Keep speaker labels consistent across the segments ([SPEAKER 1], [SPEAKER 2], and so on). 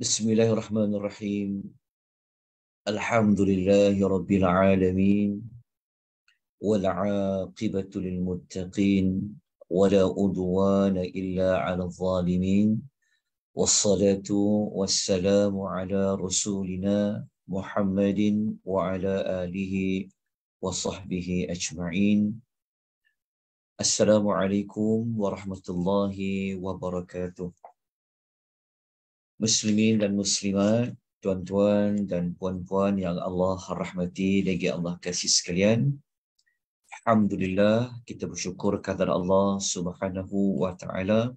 [SPEAKER 1] بسم الله الرحمن الرحيم الحمد لله رب العالمين والعاقبة للمتقين ولا أدوان إلا على الظالمين والصلاة والسلام على رسولنا محمد وعلى آله وصحبه أجمعين السلام عليكم ورحمة الله وبركاته muslimin dan muslimat, tuan-tuan dan puan-puan yang Allah rahmati lagi Allah kasih sekalian. Alhamdulillah kita bersyukur kepada Allah Subhanahu wa taala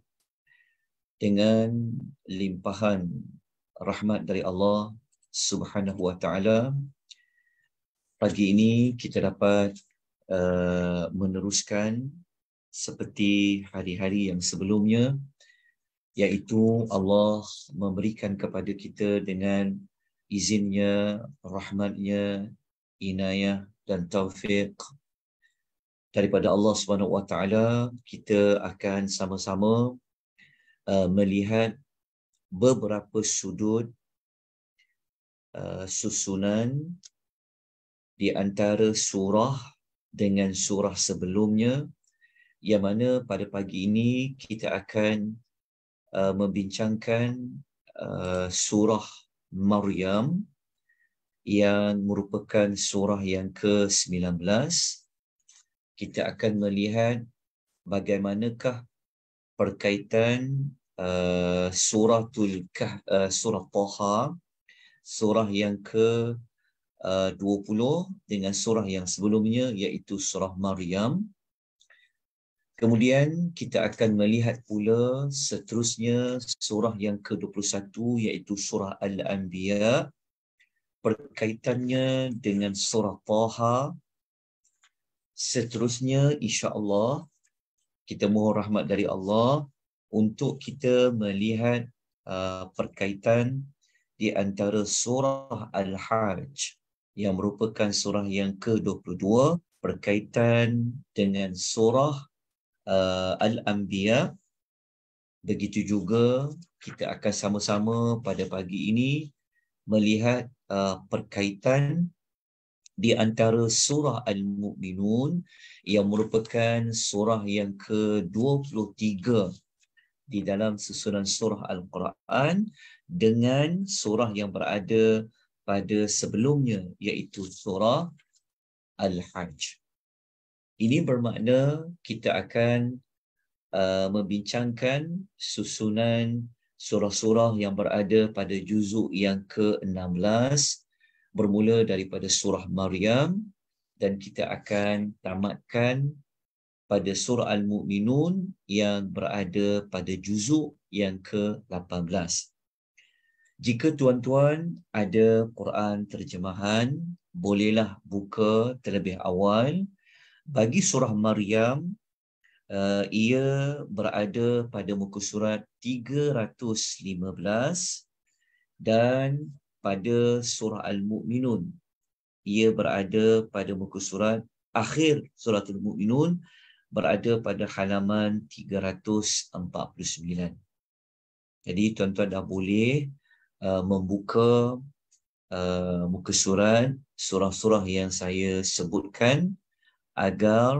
[SPEAKER 1] dengan limpahan rahmat dari Allah Subhanahu wa taala. Pagi ini kita dapat uh, meneruskan seperti hari-hari yang sebelumnya iaitu Allah memberikan kepada kita dengan izinnya, rahmatnya, inayah dan taufik daripada Allah Subhanahu Wa Taala kita akan sama-sama uh, melihat beberapa sudut uh, susunan di antara surah dengan surah sebelumnya yang mana pada pagi ini kita akan Uh, membincangkan uh, surah Maryam yang merupakan surah yang ke-19 kita akan melihat bagaimanakah perkaitan uh, surah tul uh, surah Taha surah yang ke uh, 20 dengan surah yang sebelumnya iaitu surah Maryam Kemudian kita akan melihat pula seterusnya surah yang ke-21 iaitu surah Al-Anbiya berkaitannya dengan surah Taha. Seterusnya insya-Allah kita mohon rahmat dari Allah untuk kita melihat uh, perkaitan di antara surah Al-Hajj yang merupakan surah yang ke-22 berkaitan dengan surah uh, Al-Anbiya. Begitu juga kita akan sama-sama pada pagi ini melihat uh, perkaitan di antara surah Al-Mu'minun yang merupakan surah yang ke-23 di dalam susunan surah Al-Quran dengan surah yang berada pada sebelumnya iaitu surah Al-Hajj. Ini bermakna kita akan uh, membincangkan susunan surah-surah yang berada pada juzuk yang ke-16 bermula daripada surah Maryam dan kita akan tamatkan pada surah Al-Mu'minun yang berada pada juzuk yang ke-18. Jika tuan-tuan ada Quran terjemahan, bolehlah buka terlebih awal bagi surah Maryam uh, ia berada pada muka surat 315 dan pada surah Al-Mu'minun ia berada pada muka surat akhir surah Al-Mu'minun berada pada halaman 349. Jadi tuan-tuan dah boleh uh, membuka uh, muka surat surah-surah yang saya sebutkan agar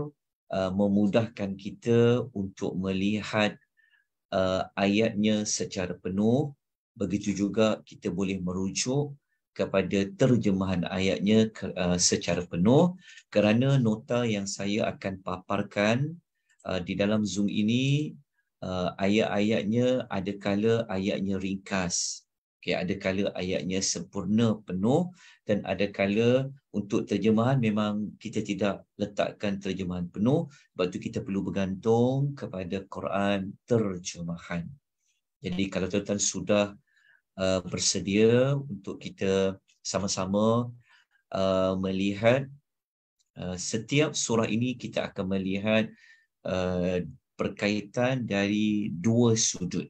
[SPEAKER 1] uh, memudahkan kita untuk melihat uh, ayatnya secara penuh begitu juga kita boleh merujuk kepada terjemahan ayatnya ke, uh, secara penuh kerana nota yang saya akan paparkan uh, di dalam zoom ini uh, ayat-ayatnya ada adakala ayatnya ringkas Ya, ada kala ayatnya sempurna penuh dan ada kala untuk terjemahan memang kita tidak letakkan terjemahan penuh. Sebab itu kita perlu bergantung kepada Quran terjemahan. Jadi kalau tuan-tuan sudah uh, bersedia untuk kita sama-sama uh, melihat uh, setiap surah ini kita akan melihat uh, berkaitan dari dua sudut.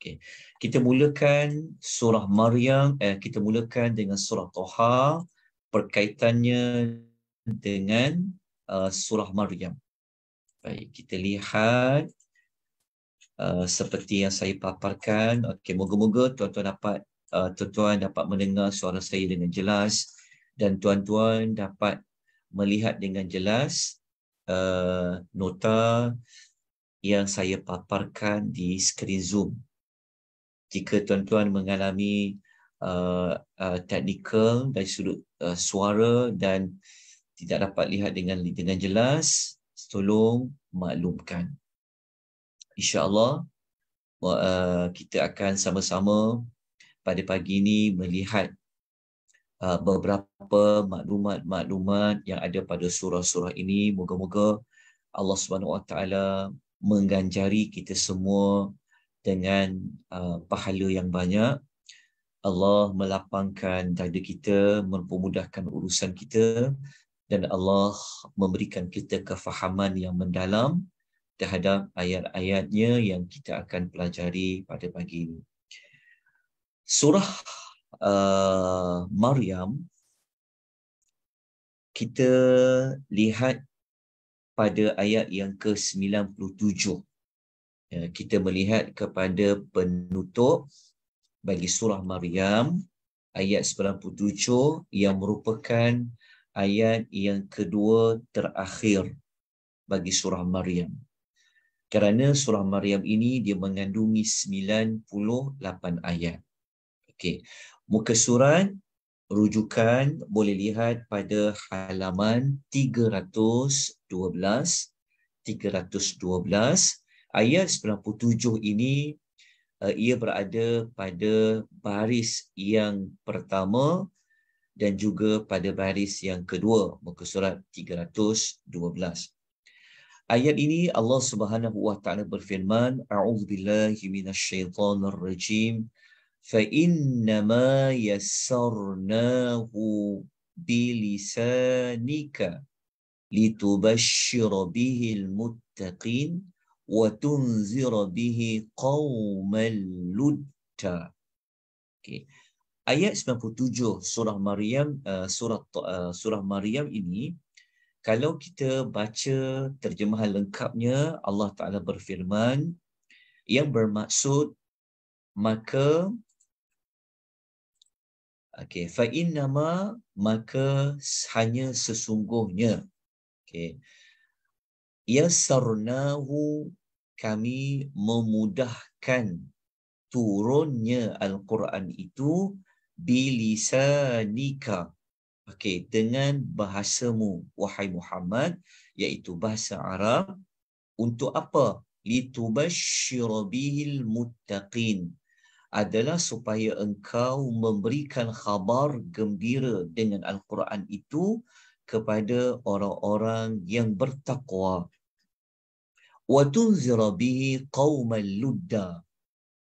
[SPEAKER 1] Okay. Kita mulakan surah Maryam, eh, kita mulakan dengan surah Toha berkaitannya dengan uh, surah Maryam. Baik, kita lihat Uh, seperti yang saya paparkan. Okey, moga-moga tuan-tuan dapat uh, tuan-tuan dapat mendengar suara saya dengan jelas dan tuan-tuan dapat melihat dengan jelas uh, nota yang saya paparkan di skrin Zoom jika tuan-tuan mengalami uh, uh, technical dari sudut uh, suara dan tidak dapat lihat dengan dengan jelas tolong maklumkan insyaallah uh, kita akan sama-sama pada pagi ini melihat uh, beberapa maklumat-maklumat yang ada pada surah-surah ini moga-moga Allah Subhanahu Wa Taala mengganjari kita semua dengan uh, pahala yang banyak. Allah melapangkan dada kita, mempermudahkan urusan kita dan Allah memberikan kita kefahaman yang mendalam terhadap ayat-ayatnya yang kita akan pelajari pada pagi ini. Surah uh, Maryam kita lihat pada ayat yang ke-97. Ya, kita melihat kepada penutup bagi surah Maryam ayat 97 yang merupakan ayat yang kedua terakhir bagi surah Maryam. Kerana surah Maryam ini dia mengandungi 98 ayat. Okey. Muka surat rujukan boleh lihat pada halaman 312 312 ayat 97 ini eh, ia berada pada baris yang pertama dan juga pada baris yang kedua muka surat 312 ayat ini Allah Subhanahu wa taala berfirman a'udzubillahi minasyaitonir rajim fa inna ma yassarnahu bilisanika litubashshira bihil muttaqin وتنذر به قوم ludda. okay. ayat 97 surah maryam eh, surah eh, surah maryam ini kalau kita baca terjemahan lengkapnya Allah taala berfirman yang bermaksud maka okey fa innama maka hanya sesungguhnya okey yasarnahu kami memudahkan turunnya Al-Quran itu bilisanika. Okey, dengan bahasamu, wahai Muhammad, iaitu bahasa Arab, untuk apa? Litubashirabihil muttaqin. Adalah supaya engkau memberikan khabar gembira dengan Al-Quran itu kepada orang-orang yang bertakwa wa tunzira bihi qauman ludda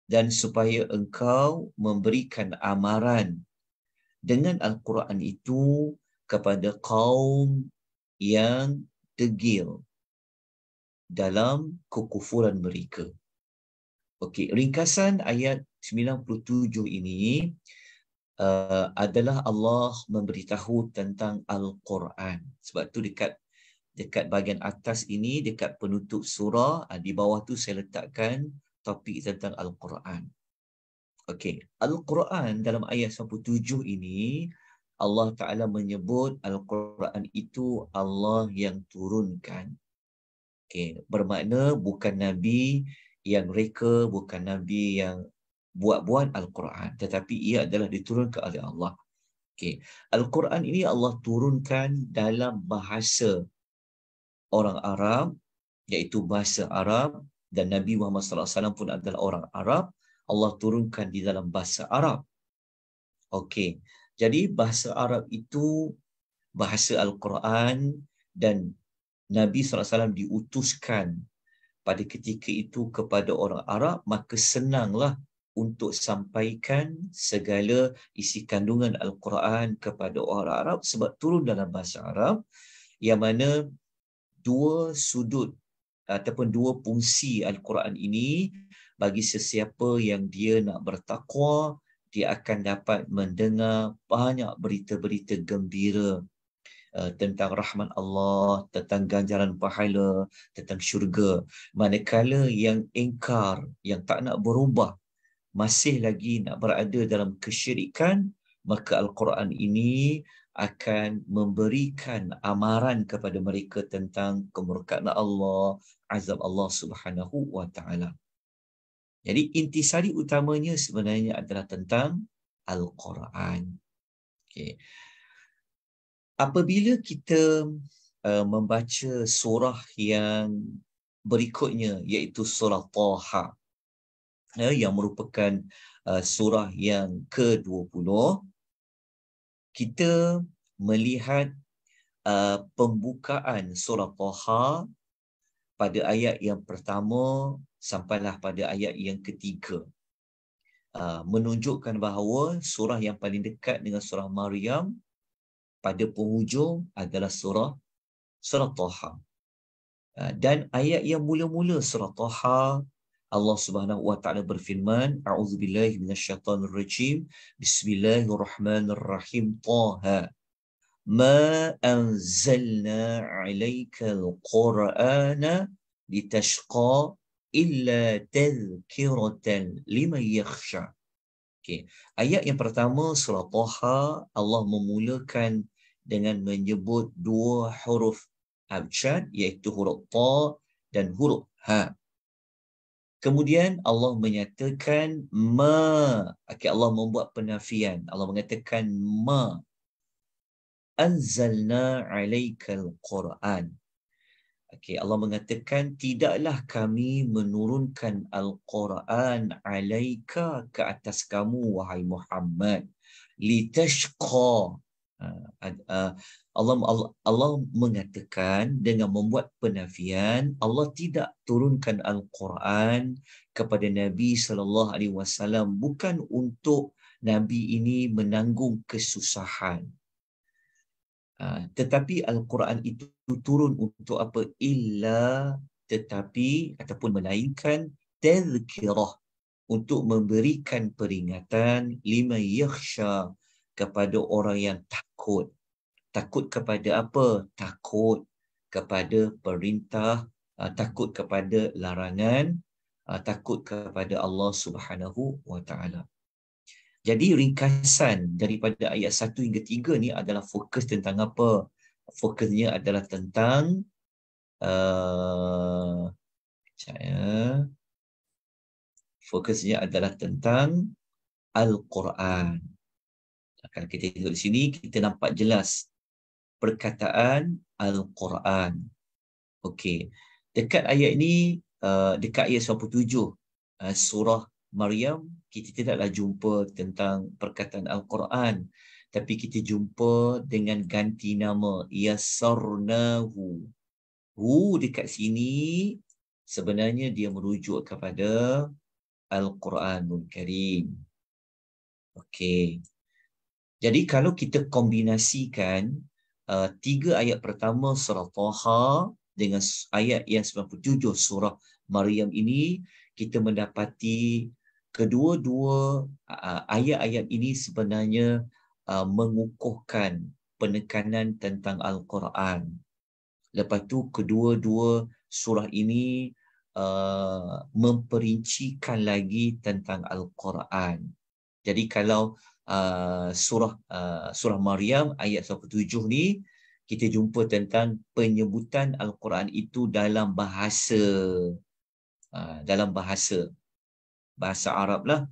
[SPEAKER 1] dan supaya engkau memberikan amaran dengan al-Quran itu kepada kaum yang tegil dalam kekufuran mereka. Okey, ringkasan ayat 97 ini uh, adalah Allah memberitahu tentang al-Quran. Sebab tu dekat dekat bahagian atas ini dekat penutup surah ah, di bawah tu saya letakkan topik tentang al-Quran. Okey, al-Quran dalam ayat 17 ini Allah Taala menyebut al-Quran itu Allah yang turunkan. Okey, bermakna bukan nabi yang reka, bukan nabi yang buat-buat al-Quran tetapi ia adalah diturunkan oleh Allah. Okey, al-Quran ini Allah turunkan dalam bahasa orang Arab iaitu bahasa Arab dan Nabi Muhammad sallallahu alaihi wasallam pun adalah orang Arab Allah turunkan di dalam bahasa Arab okey jadi bahasa Arab itu bahasa al-Quran dan Nabi sallallahu alaihi wasallam diutuskan pada ketika itu kepada orang Arab maka senanglah untuk sampaikan segala isi kandungan al-Quran kepada orang Arab sebab turun dalam bahasa Arab yang mana dua sudut ataupun dua fungsi al-Quran ini bagi sesiapa yang dia nak bertakwa dia akan dapat mendengar banyak berita-berita gembira eh, tentang rahmat Allah, tentang ganjaran pahala, tentang syurga. Manakala yang ingkar, yang tak nak berubah, masih lagi nak berada dalam kesyirikan, maka Al-Quran ini akan memberikan amaran kepada mereka tentang kemurkaan Allah, azab Allah Subhanahu wa taala. Jadi intisari utamanya sebenarnya adalah tentang Al-Quran. Okay. Apabila kita uh, membaca surah yang berikutnya iaitu surah Taha uh, yang merupakan uh, surah yang ke-20 kita melihat uh, pembukaan surah Qaha pada ayat yang pertama sampailah pada ayat yang ketiga. Uh, menunjukkan bahawa surah yang paling dekat dengan surah Maryam pada penghujung adalah surah surah Taha. Uh, dan ayat yang mula-mula surah Taha Allah Subhanahu wa taala berfirman a'udzubillahi minasyaitonir rajim bismillahirrahmanirrahim taha ma anzalna 'alaikal qur'ana litashqa illa tadhkiratan liman yakhsha okay. ayat yang pertama surah taha Allah memulakan dengan menyebut dua huruf abjad iaitu huruf ta dan huruf ha Kemudian Allah menyatakan ma. Okay, Allah membuat penafian. Allah mengatakan ma. Anzalna alaikal Quran. Okay, Allah mengatakan tidaklah kami menurunkan Al-Quran alaika ke atas kamu wahai Muhammad. Litashqa Ha, uh, Allah, Allah, Allah mengatakan dengan membuat penafian Allah tidak turunkan Al-Quran kepada Nabi sallallahu alaihi wasallam bukan untuk Nabi ini menanggung kesusahan. Ha, tetapi Al-Quran itu turun untuk apa? Illa tetapi ataupun melainkan tazkirah untuk memberikan peringatan lima yakhsha kepada orang yang takut. Takut kepada apa? Takut kepada perintah, uh, takut kepada larangan, uh, takut kepada Allah Subhanahu wa taala. Jadi ringkasan daripada ayat satu hingga tiga ni adalah fokus tentang apa? Fokusnya adalah tentang uh, ya. fokusnya adalah tentang Al-Quran akan kita tengok di sini kita nampak jelas perkataan al-Quran. Okey. Dekat ayat ini uh, dekat ayat 97 uh, surah Maryam kita tidaklah jumpa tentang perkataan al-Quran tapi kita jumpa dengan ganti nama yasarnahu. Hu dekat sini sebenarnya dia merujuk kepada al-Quranul Karim. Okey. Jadi kalau kita kombinasikan uh, tiga ayat pertama surah Taha dengan ayat yang 97 surah Maryam ini, kita mendapati kedua-dua uh, ayat-ayat ini sebenarnya uh, mengukuhkan penekanan tentang Al-Quran. Lepas tu kedua-dua surah ini Uh, memperincikan lagi tentang Al-Quran. Jadi kalau Ah, surah uh, surah Maryam ayat 17 ni kita jumpa tentang penyebutan al-Quran itu dalam bahasa uh, dalam bahasa bahasa Arab lah.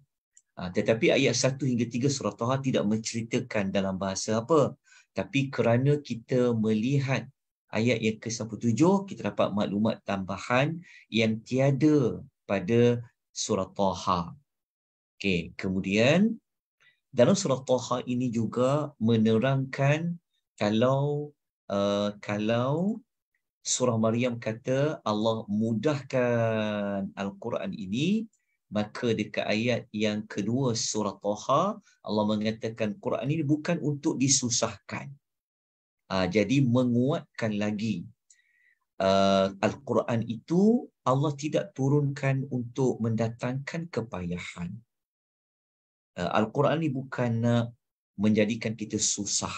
[SPEAKER 1] Uh, tetapi ayat 1 hingga 3 surah Taha tidak menceritakan dalam bahasa apa. Tapi kerana kita melihat ayat yang ke-17, kita dapat maklumat tambahan yang tiada pada surah Taha. Okay. Kemudian dalam surah Taha ini juga menerangkan kalau uh, kalau surah Maryam kata Allah mudahkan Al-Quran ini maka dekat ayat yang kedua surah Taha Allah mengatakan Quran ini bukan untuk disusahkan uh, jadi menguatkan lagi uh, Al-Quran itu Allah tidak turunkan untuk mendatangkan kepayahan Eh, Al-Quran ni bukan nak menjadikan kita susah.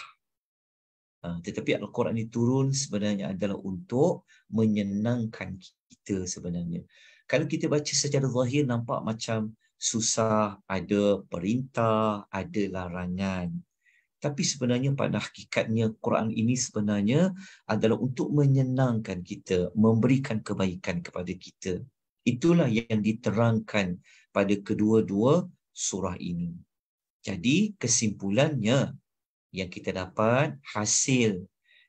[SPEAKER 1] Eh, tetapi Al-Quran ni turun sebenarnya adalah untuk menyenangkan kita sebenarnya. Kalau kita baca secara zahir nampak macam susah, ada perintah, ada larangan. Tapi sebenarnya pada hakikatnya Quran ini sebenarnya adalah untuk menyenangkan kita, memberikan kebaikan kepada kita. Itulah yang diterangkan pada kedua-dua surah ini. Jadi kesimpulannya yang kita dapat hasil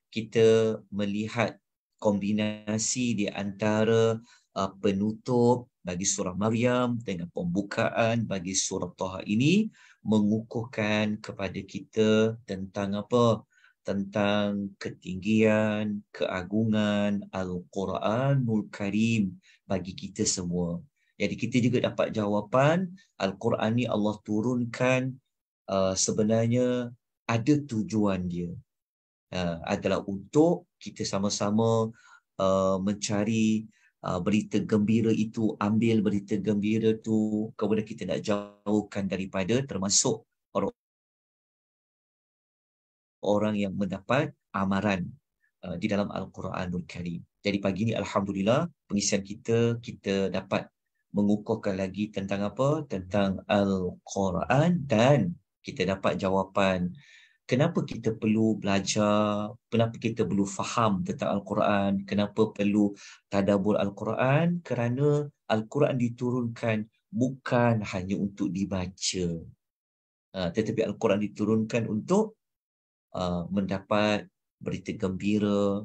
[SPEAKER 1] kita melihat kombinasi di antara uh, penutup bagi surah Maryam dengan pembukaan bagi surah Taha ini mengukuhkan kepada kita tentang apa? Tentang ketinggian, keagungan Al-Quranul Karim bagi kita semua. Jadi kita juga dapat jawapan Al-Quran ni Allah turunkan uh, sebenarnya ada tujuan dia. Uh, adalah untuk kita sama-sama uh, mencari uh, berita gembira itu, ambil berita gembira tu kemudian kita nak jauhkan daripada termasuk orang orang yang mendapat amaran uh, di dalam Al-Quranul Karim. Jadi pagi ni Alhamdulillah pengisian kita, kita dapat mengukuhkan lagi tentang apa? Tentang Al-Quran dan kita dapat jawapan kenapa kita perlu belajar, kenapa kita perlu faham tentang Al-Quran, kenapa perlu tadabur Al-Quran kerana Al-Quran diturunkan bukan hanya untuk dibaca. Ha, tetapi Al-Quran diturunkan untuk ha, mendapat berita gembira,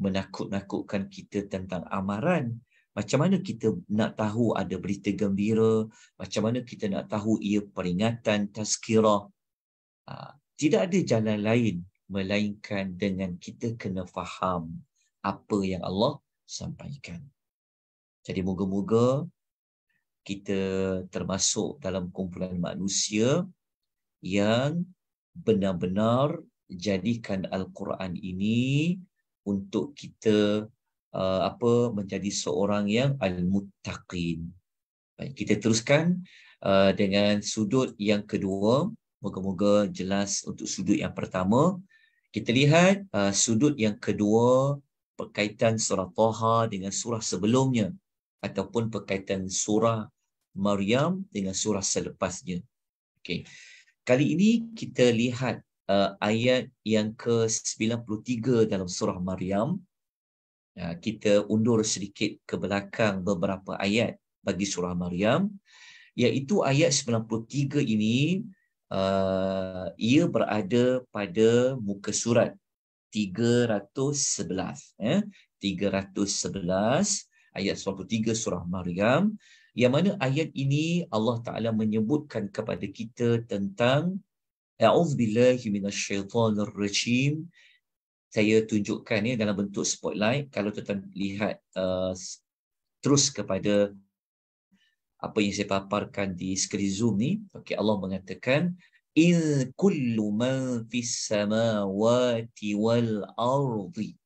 [SPEAKER 1] menakut-nakutkan kita tentang amaran macam mana kita nak tahu ada berita gembira? Macam mana kita nak tahu ia peringatan, tazkirah? Ha, tidak ada jalan lain melainkan dengan kita kena faham apa yang Allah sampaikan. Jadi moga-moga kita termasuk dalam kumpulan manusia yang benar-benar jadikan Al-Quran ini untuk kita Eh, apa menjadi seorang yang al-muttaqin. Baik, kita teruskan eh, dengan sudut yang kedua. Moga-moga jelas untuk sudut yang pertama. Kita lihat eh, sudut yang kedua perkaitan surah Taha dengan surah sebelumnya ataupun perkaitan surah Maryam dengan surah selepasnya. Okey. Kali ini kita lihat uh, ayat yang ke-93 dalam surah Maryam Ya, kita undur sedikit ke belakang beberapa ayat bagi surah Maryam iaitu ayat 93 ini eh, ia berada pada muka surat 311 eh 311 ayat 93 surah Maryam yang mana ayat ini Allah Taala menyebutkan kepada kita tentang A'udzu billahi minasyaitonir rajim saya tunjukkan ni dalam bentuk spotlight kalau tuan lihat uh, terus kepada apa yang saya paparkan di skrin zoom ni okey Allah mengatakan in kullu man fis samawati wal ardi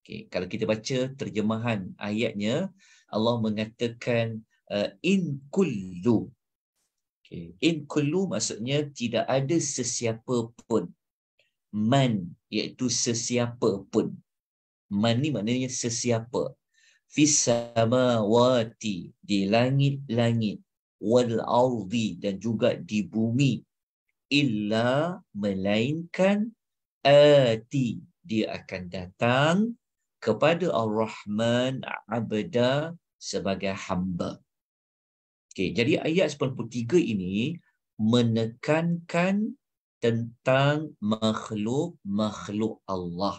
[SPEAKER 1] okey kalau kita baca terjemahan ayatnya Allah mengatakan uh, in kullu okey in kullu maksudnya tidak ada sesiapa pun man iaitu sesiapa pun man ni maknanya sesiapa fis samawati di langit-langit wal ardi dan juga di bumi illa melainkan ati dia akan datang kepada Ar-Rahman abda sebagai hamba. Okay, jadi ayat 93 ini menekankan tentang makhluk-makhluk Allah.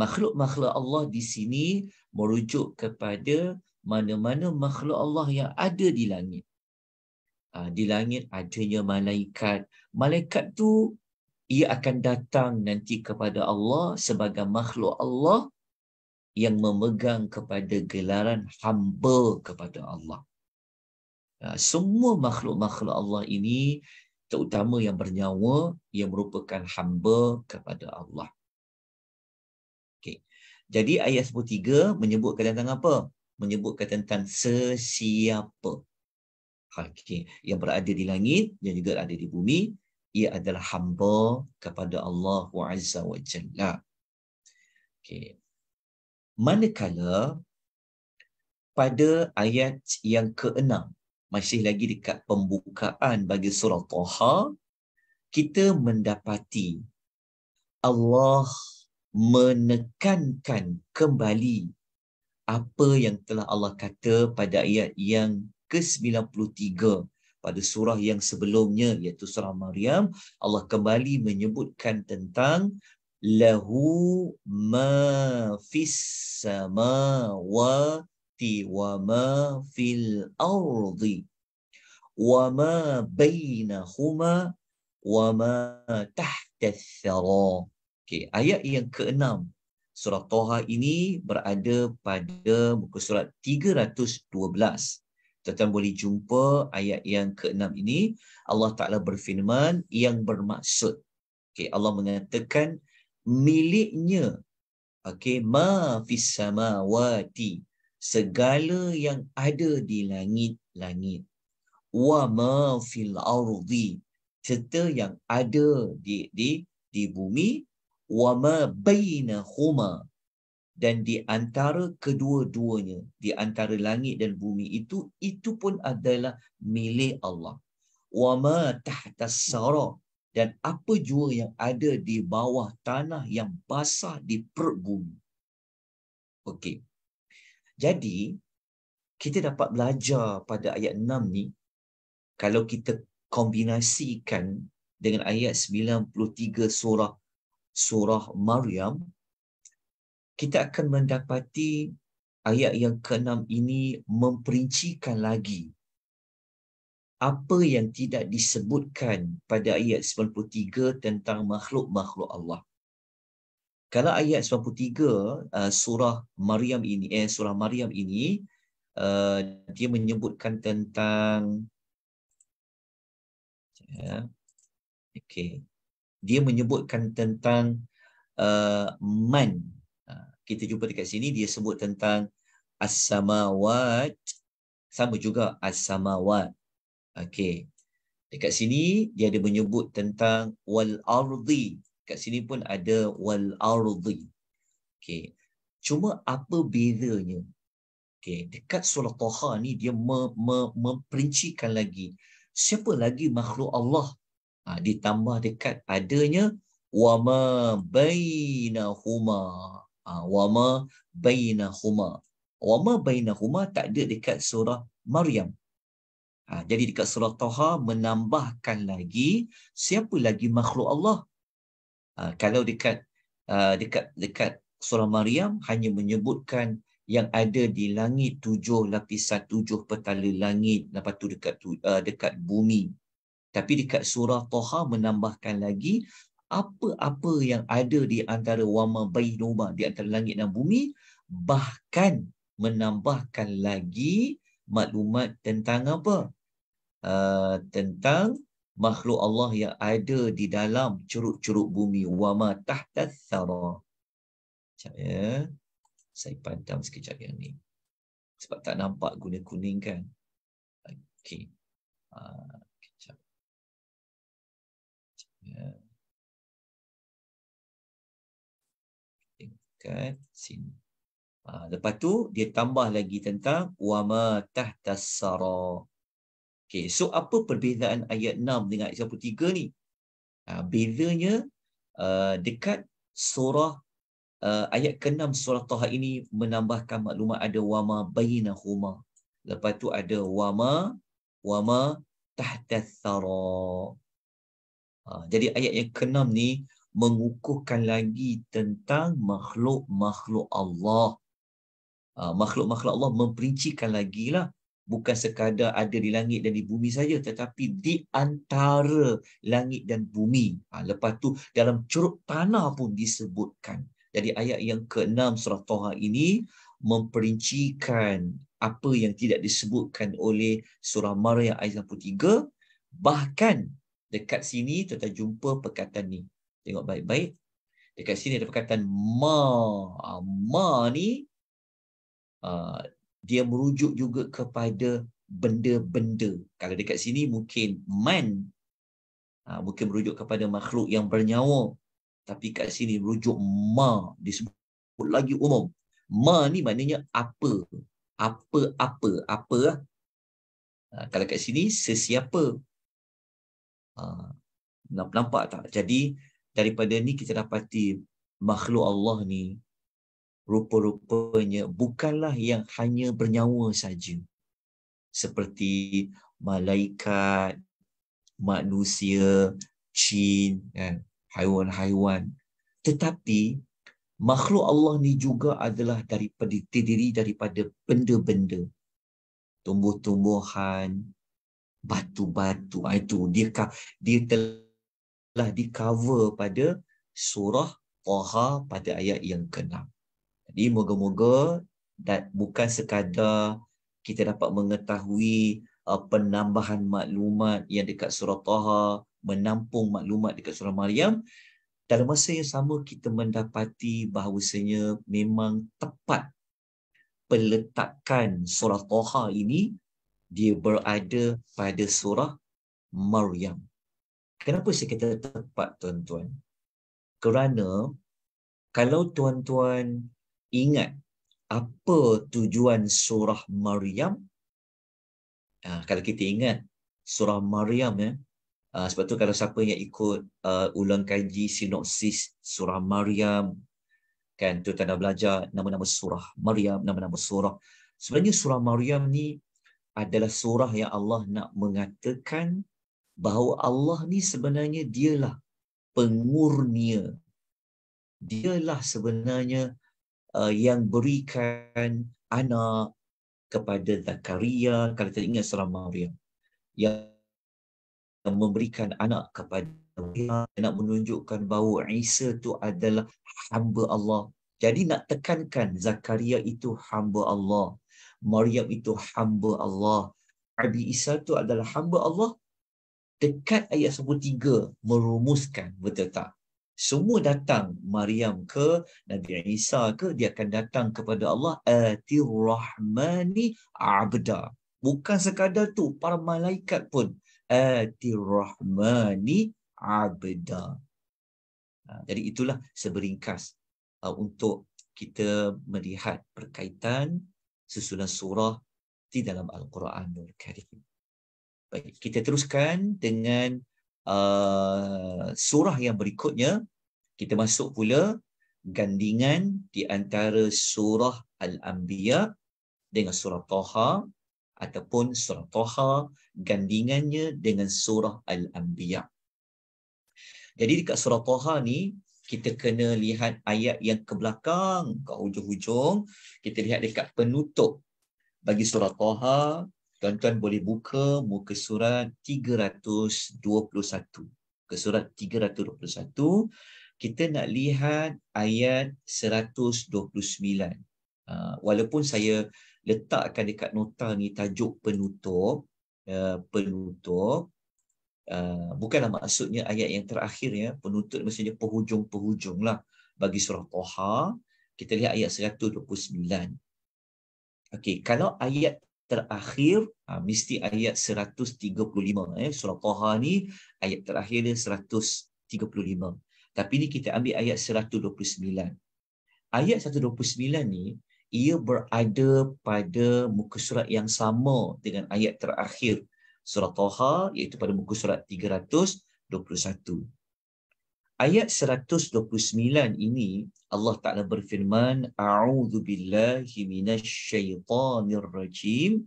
[SPEAKER 1] Makhluk-makhluk Allah di sini merujuk kepada mana-mana makhluk Allah yang ada di langit. Ah, di langit adanya malaikat. Malaikat tu ia akan datang nanti kepada Allah sebagai makhluk Allah yang memegang kepada gelaran hamba kepada Allah. Ah, semua makhluk-makhluk Allah ini terutama yang bernyawa yang merupakan hamba kepada Allah. Okay. Jadi ayat 13 menyebutkan tentang apa? Menyebutkan tentang sesiapa. Okay. Yang berada di langit, dan juga ada di bumi, ia adalah hamba kepada Allah Azza wa Jalla. Okay. Manakala pada ayat yang keenam, masih lagi dekat pembukaan bagi surah Taha, kita mendapati Allah menekankan kembali apa yang telah Allah kata pada ayat yang ke-93 pada surah yang sebelumnya iaitu surah Maryam Allah kembali menyebutkan tentang lahu ma fis samawati samawati wa ma fil ardi wa ma bainahuma wa ma tahta thara. Okey, ayat yang keenam surah Toha ini berada pada muka surat 312. Tuan-tuan boleh jumpa ayat yang keenam ini Allah Taala berfirman yang bermaksud Okay Allah mengatakan miliknya Okay ma fis samawati segala yang ada di langit-langit wa ma fil ardi serta yang ada di di di bumi wa ma bainahuma dan di antara kedua-duanya di antara langit dan bumi itu itu pun adalah milik Allah wa ma tahta sara dan apa jua yang ada di bawah tanah yang basah di perut bumi okey jadi, kita dapat belajar pada ayat 6 ni kalau kita kombinasikan dengan ayat 93 surah surah Maryam, kita akan mendapati ayat yang ke-6 ini memperincikan lagi apa yang tidak disebutkan pada ayat 93 tentang makhluk-makhluk Allah kalau ayat 93 uh, surah Maryam ini eh surah Maryam ini uh, dia menyebutkan tentang ya okey dia menyebutkan tentang uh, man uh, kita jumpa dekat sini dia sebut tentang as-samawat sama juga as-samawat okey dekat sini dia ada menyebut tentang wal ardi kat sini pun ada wal ardi okey cuma apa bezanya okey dekat surah taha ni dia memperincikan lagi siapa lagi makhluk Allah ha, ditambah dekat adanya wama bainahuma ha, wama bainahuma ma bainahuma tak ada dekat surah maryam ha, jadi dekat surah taha menambahkan lagi siapa lagi makhluk Allah Ah, kalau dekat uh, dekat dekat surah Maryam hanya menyebutkan yang ada di langit tujuh lapisan tujuh petala langit lepas tu dekat tu, uh, dekat bumi tapi dekat surah Toha menambahkan lagi apa-apa yang ada di antara wama bainuma di antara langit dan bumi bahkan menambahkan lagi maklumat tentang apa uh, tentang makhluk Allah yang ada di dalam curuk-curuk bumi wa ma tahta thara. ya. Saya pandang sekejap yang ni. Sebab tak nampak guna kuning kan. Okey. Ha, ah, kejap. Sekejap, ya. Tingkat sini. Ha, lepas tu dia tambah lagi tentang wa ma tahta thara. Okay, so apa perbezaan ayat 6 dengan ayat 3 ni? Ha, bezanya uh, dekat surah uh, ayat ke-6 surah Taha ini menambahkan maklumat ada wama bainahuma. Lepas tu ada wama wama tahtathara. Ha, jadi ayat yang ke-6 ni mengukuhkan lagi tentang makhluk-makhluk Allah. Ha, makhluk-makhluk Allah memperincikan lagi lah bukan sekadar ada di langit dan di bumi saja tetapi di antara langit dan bumi ha, lepas tu dalam curug tanah pun disebutkan jadi ayat yang ke-6 surah Toha ini memperincikan apa yang tidak disebutkan oleh surah Maryam ayat 3 bahkan dekat sini kita jumpa perkataan ni tengok baik-baik dekat sini ada perkataan ma ha, ma ni ha, dia merujuk juga kepada benda-benda. Kalau dekat sini mungkin man ha, mungkin merujuk kepada makhluk yang bernyawa. Tapi kat sini merujuk ma disebut lagi umum. Ma ni maknanya apa? Apa-apa? Apa? Ha, kalau kat sini sesiapa. Ha, nampak tak? Jadi daripada ni kita dapati makhluk Allah ni rupa-rupanya bukanlah yang hanya bernyawa saja seperti malaikat manusia jin kan haiwan-haiwan tetapi makhluk Allah ni juga adalah daripada terdiri daripada benda-benda tumbuh-tumbuhan batu-batu ah, itu dia dia telah di cover pada surah Taha pada ayat yang keenam jadi moga-moga dan bukan sekadar kita dapat mengetahui uh, penambahan maklumat yang dekat surah Taha, menampung maklumat dekat surah Maryam. Dalam masa yang sama kita mendapati bahawasanya memang tepat peletakan surah Taha ini dia berada pada surah Maryam. Kenapa saya kata tepat tuan-tuan? Kerana kalau tuan-tuan ingat apa tujuan surah Maryam. Ha, kalau kita ingat surah Maryam ya. Ha, sebab tu kalau siapa yang ikut uh, ulang kaji sinopsis surah Maryam kan tu tanda belajar nama-nama surah Maryam nama-nama surah sebenarnya surah Maryam ni adalah surah yang Allah nak mengatakan bahawa Allah ni sebenarnya dialah pengurnia dialah sebenarnya uh, yang berikan anak kepada Zakaria kalau tak ingat salah Maryam yang memberikan anak kepada Maria nak menunjukkan bahawa Isa itu adalah hamba Allah jadi nak tekankan Zakaria itu hamba Allah Maryam itu hamba Allah Abi Isa itu adalah hamba Allah dekat ayat 13 merumuskan betul tak semua datang Maryam ke Nabi Isa ke dia akan datang kepada Allah atirrahmani abda bukan sekadar tu para malaikat pun atirrahmani abda ha, jadi itulah seberingkas uh, untuk kita melihat perkaitan susunan surah di dalam Al-Quranul Karim. Baik, kita teruskan dengan Uh, surah yang berikutnya kita masuk pula gandingan di antara surah Al-Anbiya dengan surah Toha ataupun surah Toha gandingannya dengan surah Al-Anbiya. Jadi dekat surah Toha ni kita kena lihat ayat yang ke belakang, ke hujung-hujung. Kita lihat dekat penutup bagi surah Toha, Tuan-tuan boleh buka muka surat 321. Ke surat 321, kita nak lihat ayat 129. Uh, ah, walaupun saya letakkan dekat nota ni tajuk penutup, uh, penutup, Uh, bukanlah maksudnya ayat yang terakhir ya penutup maksudnya penghujung-penghujung lah bagi surah Toha kita lihat ayat 129 okey kalau ayat terakhir ha, mesti ayat 135 eh surah Taha ni ayat terakhir dia 135 tapi ni kita ambil ayat 129 ayat 129 ni ia berada pada muka surat yang sama dengan ayat terakhir surah Taha iaitu pada muka surat 321 Ayat 129 ini Allah Taala berfirman a'udzu billahi minasyaitonir rajim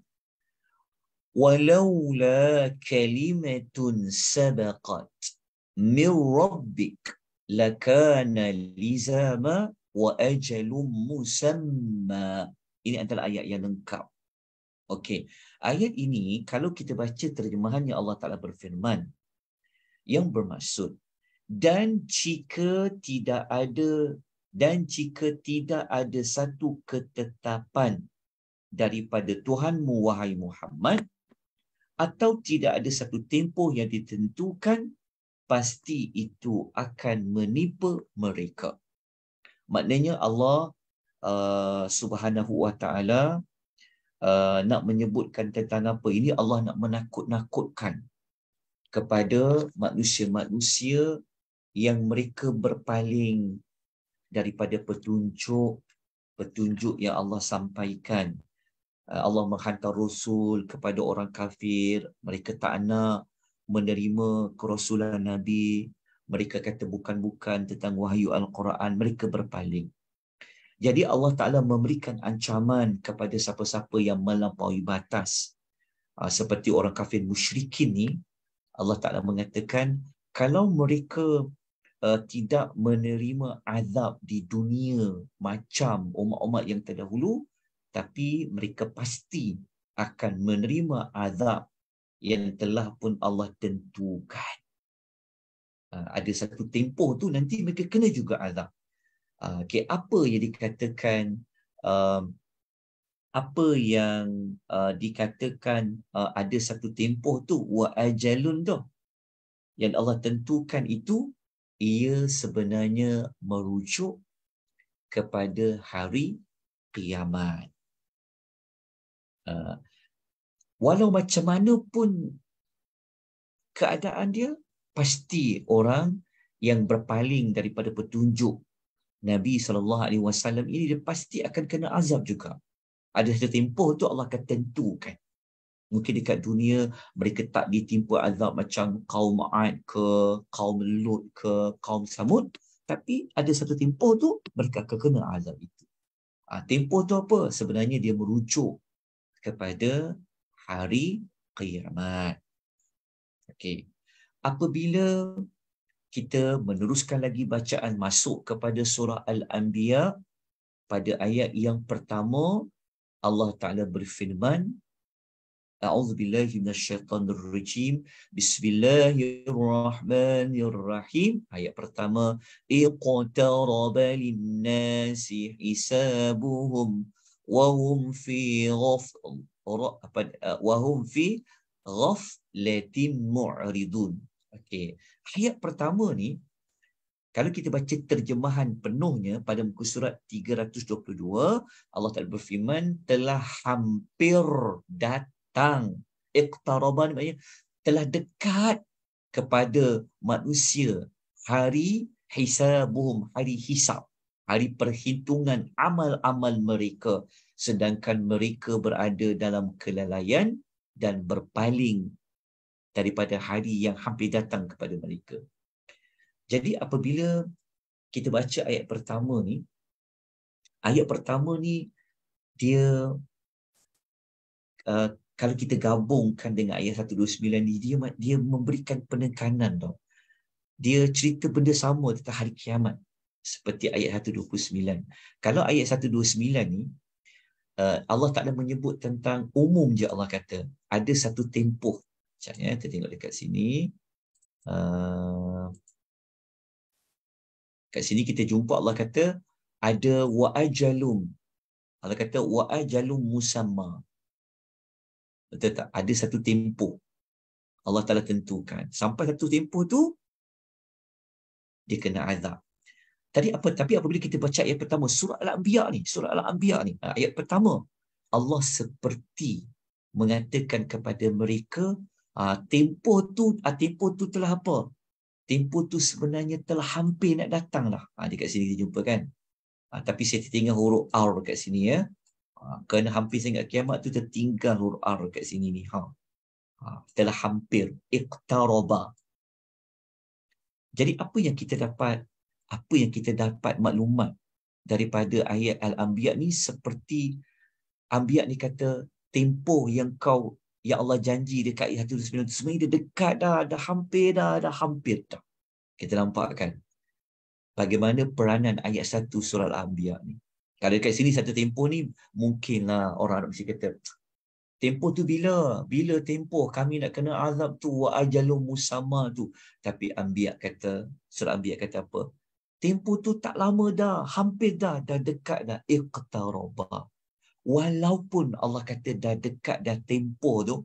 [SPEAKER 1] walaula kalimatun sabaqat min rabbik lakana lizama wa ajalum musamma ini antara ayat yang lengkap okey ayat ini kalau kita baca terjemahannya Allah Taala berfirman yang bermaksud dan jika tidak ada dan jika tidak ada satu ketetapan daripada Tuhanmu wahai Muhammad atau tidak ada satu tempoh yang ditentukan pasti itu akan menipu mereka maknanya Allah uh, Subhanahu wa taala uh, nak menyebutkan tentang apa ini Allah nak menakut-nakutkan kepada manusia-manusia yang mereka berpaling daripada petunjuk petunjuk yang Allah sampaikan eh, Allah menghantar rasul kepada orang kafir mereka tak nak menerima kerasulan nabi mereka kata bukan-bukan tentang wahyu al-Quran mereka berpaling jadi Allah Taala memberikan ancaman kepada siapa-siapa yang melampaui batas ah, seperti orang kafir musyrikin ni Allah Taala mengatakan kalau mereka uh, tidak menerima azab di dunia macam umat-umat yang terdahulu tapi mereka pasti akan menerima azab yang telah pun Allah tentukan uh, ada satu tempoh tu nanti mereka kena juga azab uh, okay, apa yang dikatakan uh, apa yang uh, dikatakan uh, ada satu tempoh tu wa ajalun tu yang Allah tentukan itu ia sebenarnya merujuk kepada hari kiamat. Uh, walau macam mana pun keadaan dia, pasti orang yang berpaling daripada petunjuk Nabi sallallahu alaihi wasallam ini dia pasti akan kena azab juga. Ada satu tempoh tu Allah akan tentukan mungkin dekat dunia mereka tak ditimpa azab macam kaum Ad ke, kaum Lut ke, kaum Samud. Tapi ada satu tempoh tu mereka akan kena azab itu. Ah, tempoh tu apa? Sebenarnya dia merujuk kepada hari kiamat. Okey. Apabila kita meneruskan lagi bacaan masuk kepada surah Al-Anbiya pada ayat yang pertama Allah Ta'ala berfirman A'udzu billahi minasyaitonir rajim. Bismillahirrahmanirrahim. Ayat pertama, iqtarabalin nasi hisabuhum wa hum fi ghaf apa eh, wa hum fi ghaflatin mu'ridun. Okey. Ayat pertama ni kalau kita baca terjemahan penuhnya pada muka surat 322, Allah Taala berfirman telah hampir datang datang iqtaraba ni maknanya telah dekat kepada manusia hari hisabuhum hari hisab hari perhitungan amal-amal mereka sedangkan mereka berada dalam kelalaian dan berpaling daripada hari yang hampir datang kepada mereka jadi apabila kita baca ayat pertama ni ayat pertama ni dia uh, kalau kita gabungkan dengan ayat 129 ni dia dia memberikan penekanan tau dia cerita benda sama tentang hari kiamat seperti ayat 129 kalau ayat 129 ni eh, Allah Ta'ala menyebut tentang umum je Allah kata ada satu tempoh macam ya kita tengok dekat sini uh, kat sini kita jumpa Allah kata ada wa ajalum Allah kata wa ajalum musamma Betul tak? Ada satu tempoh. Allah Ta'ala tentukan. Sampai satu tempoh tu, dia kena azab. Tadi apa? Tapi apabila kita baca ayat pertama, surah Al-Anbiya ni, surah Al-Anbiya ni, ha, ayat pertama, Allah seperti mengatakan kepada mereka, ha, tempoh tu, ha, tempoh tu telah apa? Tempoh tu sebenarnya telah hampir nak datang lah. Ha, dekat sini kita jumpa kan? tapi saya tertinggal huruf R dekat sini ya. Ha, kerana hampir sangat kiamat tu tertinggal huruf ar kat sini ni. Ha. ha telah hampir. Iqtaroba. Jadi apa yang kita dapat, apa yang kita dapat maklumat daripada ayat Al-Anbiya ni seperti Anbiya ni kata tempoh yang kau Ya Allah janji dekat ayat 19 tu sebenarnya dia dekat dah, dah hampir dah, dah hampir dah. Kita nampak kan bagaimana peranan ayat satu surah Al-Anbiya ni. Kalau dekat sini satu tempoh ni mungkinlah orang Arab mesti kata tempoh tu bila? Bila tempoh kami nak kena azab tu wa ajalu musama tu. Tapi ambiak kata, surah ambiak kata apa? Tempoh tu tak lama dah, hampir dah, dah dekat dah iqtaraba. Walaupun Allah kata dah dekat dah tempoh tu,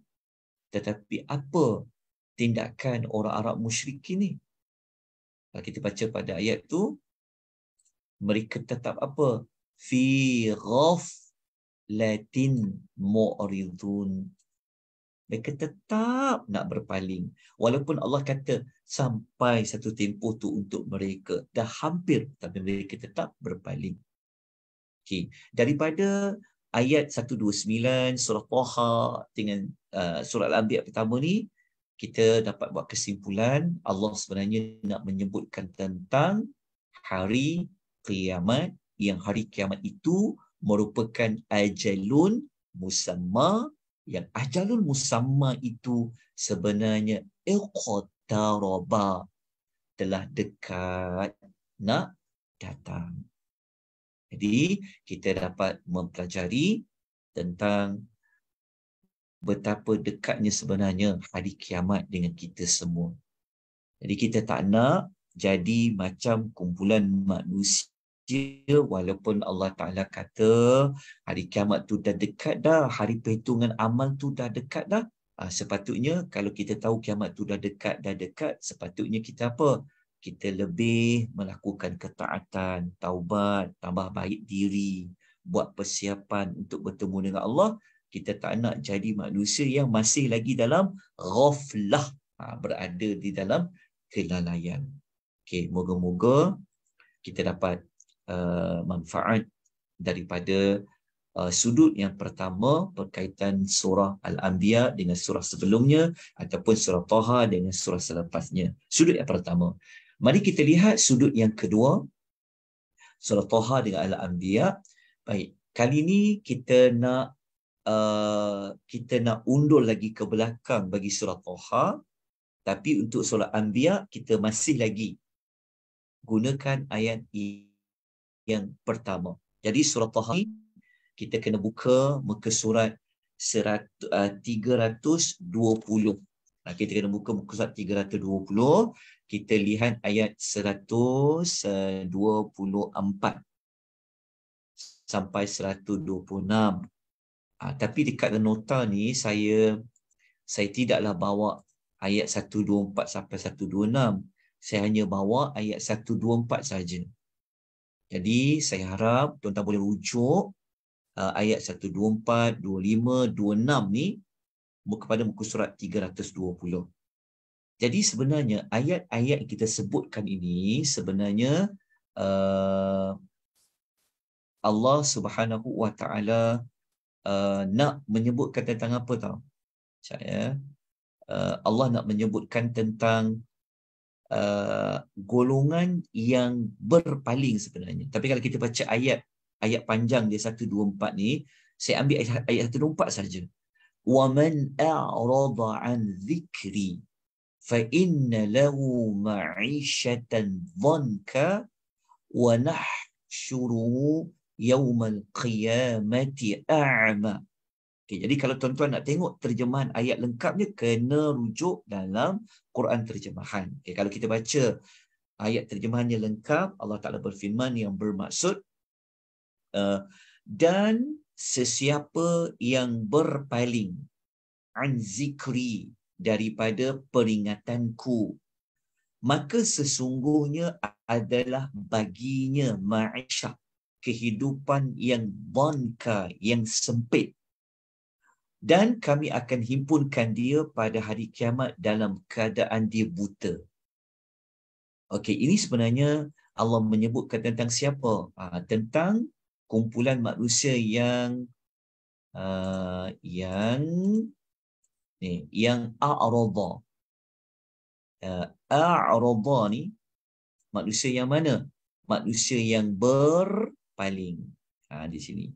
[SPEAKER 1] tetapi apa tindakan orang Arab musyrik ni? Kalau kita baca pada ayat tu, mereka tetap apa? fi ghaf latin mu'ridun. Mereka tetap nak berpaling. Walaupun Allah kata sampai satu tempoh tu untuk mereka. Dah hampir tapi mereka tetap berpaling. Okay. Daripada ayat 129 surah Taha dengan uh, surah Al-Ambiyah pertama ni, kita dapat buat kesimpulan Allah sebenarnya nak menyebutkan tentang hari kiamat yang hari kiamat itu merupakan ajalun musamma yang ajalun musamma itu sebenarnya iqtaraba telah dekat nak datang. Jadi kita dapat mempelajari tentang betapa dekatnya sebenarnya hari kiamat dengan kita semua. Jadi kita tak nak jadi macam kumpulan manusia dia walaupun Allah Ta'ala kata hari kiamat tu dah dekat dah, hari perhitungan amal tu dah dekat dah, uh, sepatutnya kalau kita tahu kiamat tu dah dekat, dah dekat, sepatutnya kita apa? Kita lebih melakukan ketaatan, taubat, tambah baik diri, buat persiapan untuk bertemu dengan Allah, kita tak nak jadi manusia yang masih lagi dalam ghaflah, uh, berada di dalam kelalaian. Okay, moga-moga kita dapat Uh, manfaat daripada uh, sudut yang pertama berkaitan surah Al-Anbiya dengan surah sebelumnya ataupun surah Taha dengan surah selepasnya. Sudut yang pertama. Mari kita lihat sudut yang kedua. Surah Taha dengan Al-Anbiya. Baik, kali ini kita nak uh, kita nak undur lagi ke belakang bagi surah Taha. Tapi untuk surah Anbiya, kita masih lagi gunakan ayat ini yang pertama. Jadi surah Taha ini kita kena buka muka surat 320. Okay, eh, kita kena buka muka surat 320. Kita lihat ayat 124 sampai 126. Ha, ah, tapi dekat nota ni saya saya tidaklah bawa ayat 124 sampai 126. Saya hanya bawa ayat 124 saja. Jadi saya harap tuan-tuan boleh rujuk uh, ayat 124, 25, 26 ni kepada muka surat 320. Jadi sebenarnya ayat-ayat yang kita sebutkan ini sebenarnya uh, Allah Subhanahu Wa Taala uh, nak menyebutkan tentang apa tau? Saya uh, Allah nak menyebutkan tentang Uh, golongan yang berpaling sebenarnya. Tapi kalau kita baca ayat ayat panjang dia 124 ni, saya ambil ayat, ayat 124 saja. Wa man a'rada 'an dhikri fa inna lahu ma'ishatan dhanka wa nahshuru yawmal qiyamati a'ma. Okay, jadi kalau tuan-tuan nak tengok terjemahan ayat lengkapnya, kena rujuk dalam Quran terjemahan. Okay, kalau kita baca ayat terjemahannya lengkap, Allah Ta'ala berfirman yang bermaksud, uh, dan sesiapa yang berpaling anzikri daripada peringatanku, maka sesungguhnya adalah baginya ma'isyah, kehidupan yang bonka, yang sempit dan kami akan himpunkan dia pada hari kiamat dalam keadaan dia buta. Okey, ini sebenarnya Allah menyebutkan tentang siapa? Ha, tentang kumpulan manusia yang uh, yang ni yang a'rada. Uh, a'rada ni manusia yang mana? Manusia yang berpaling. Ha, di sini.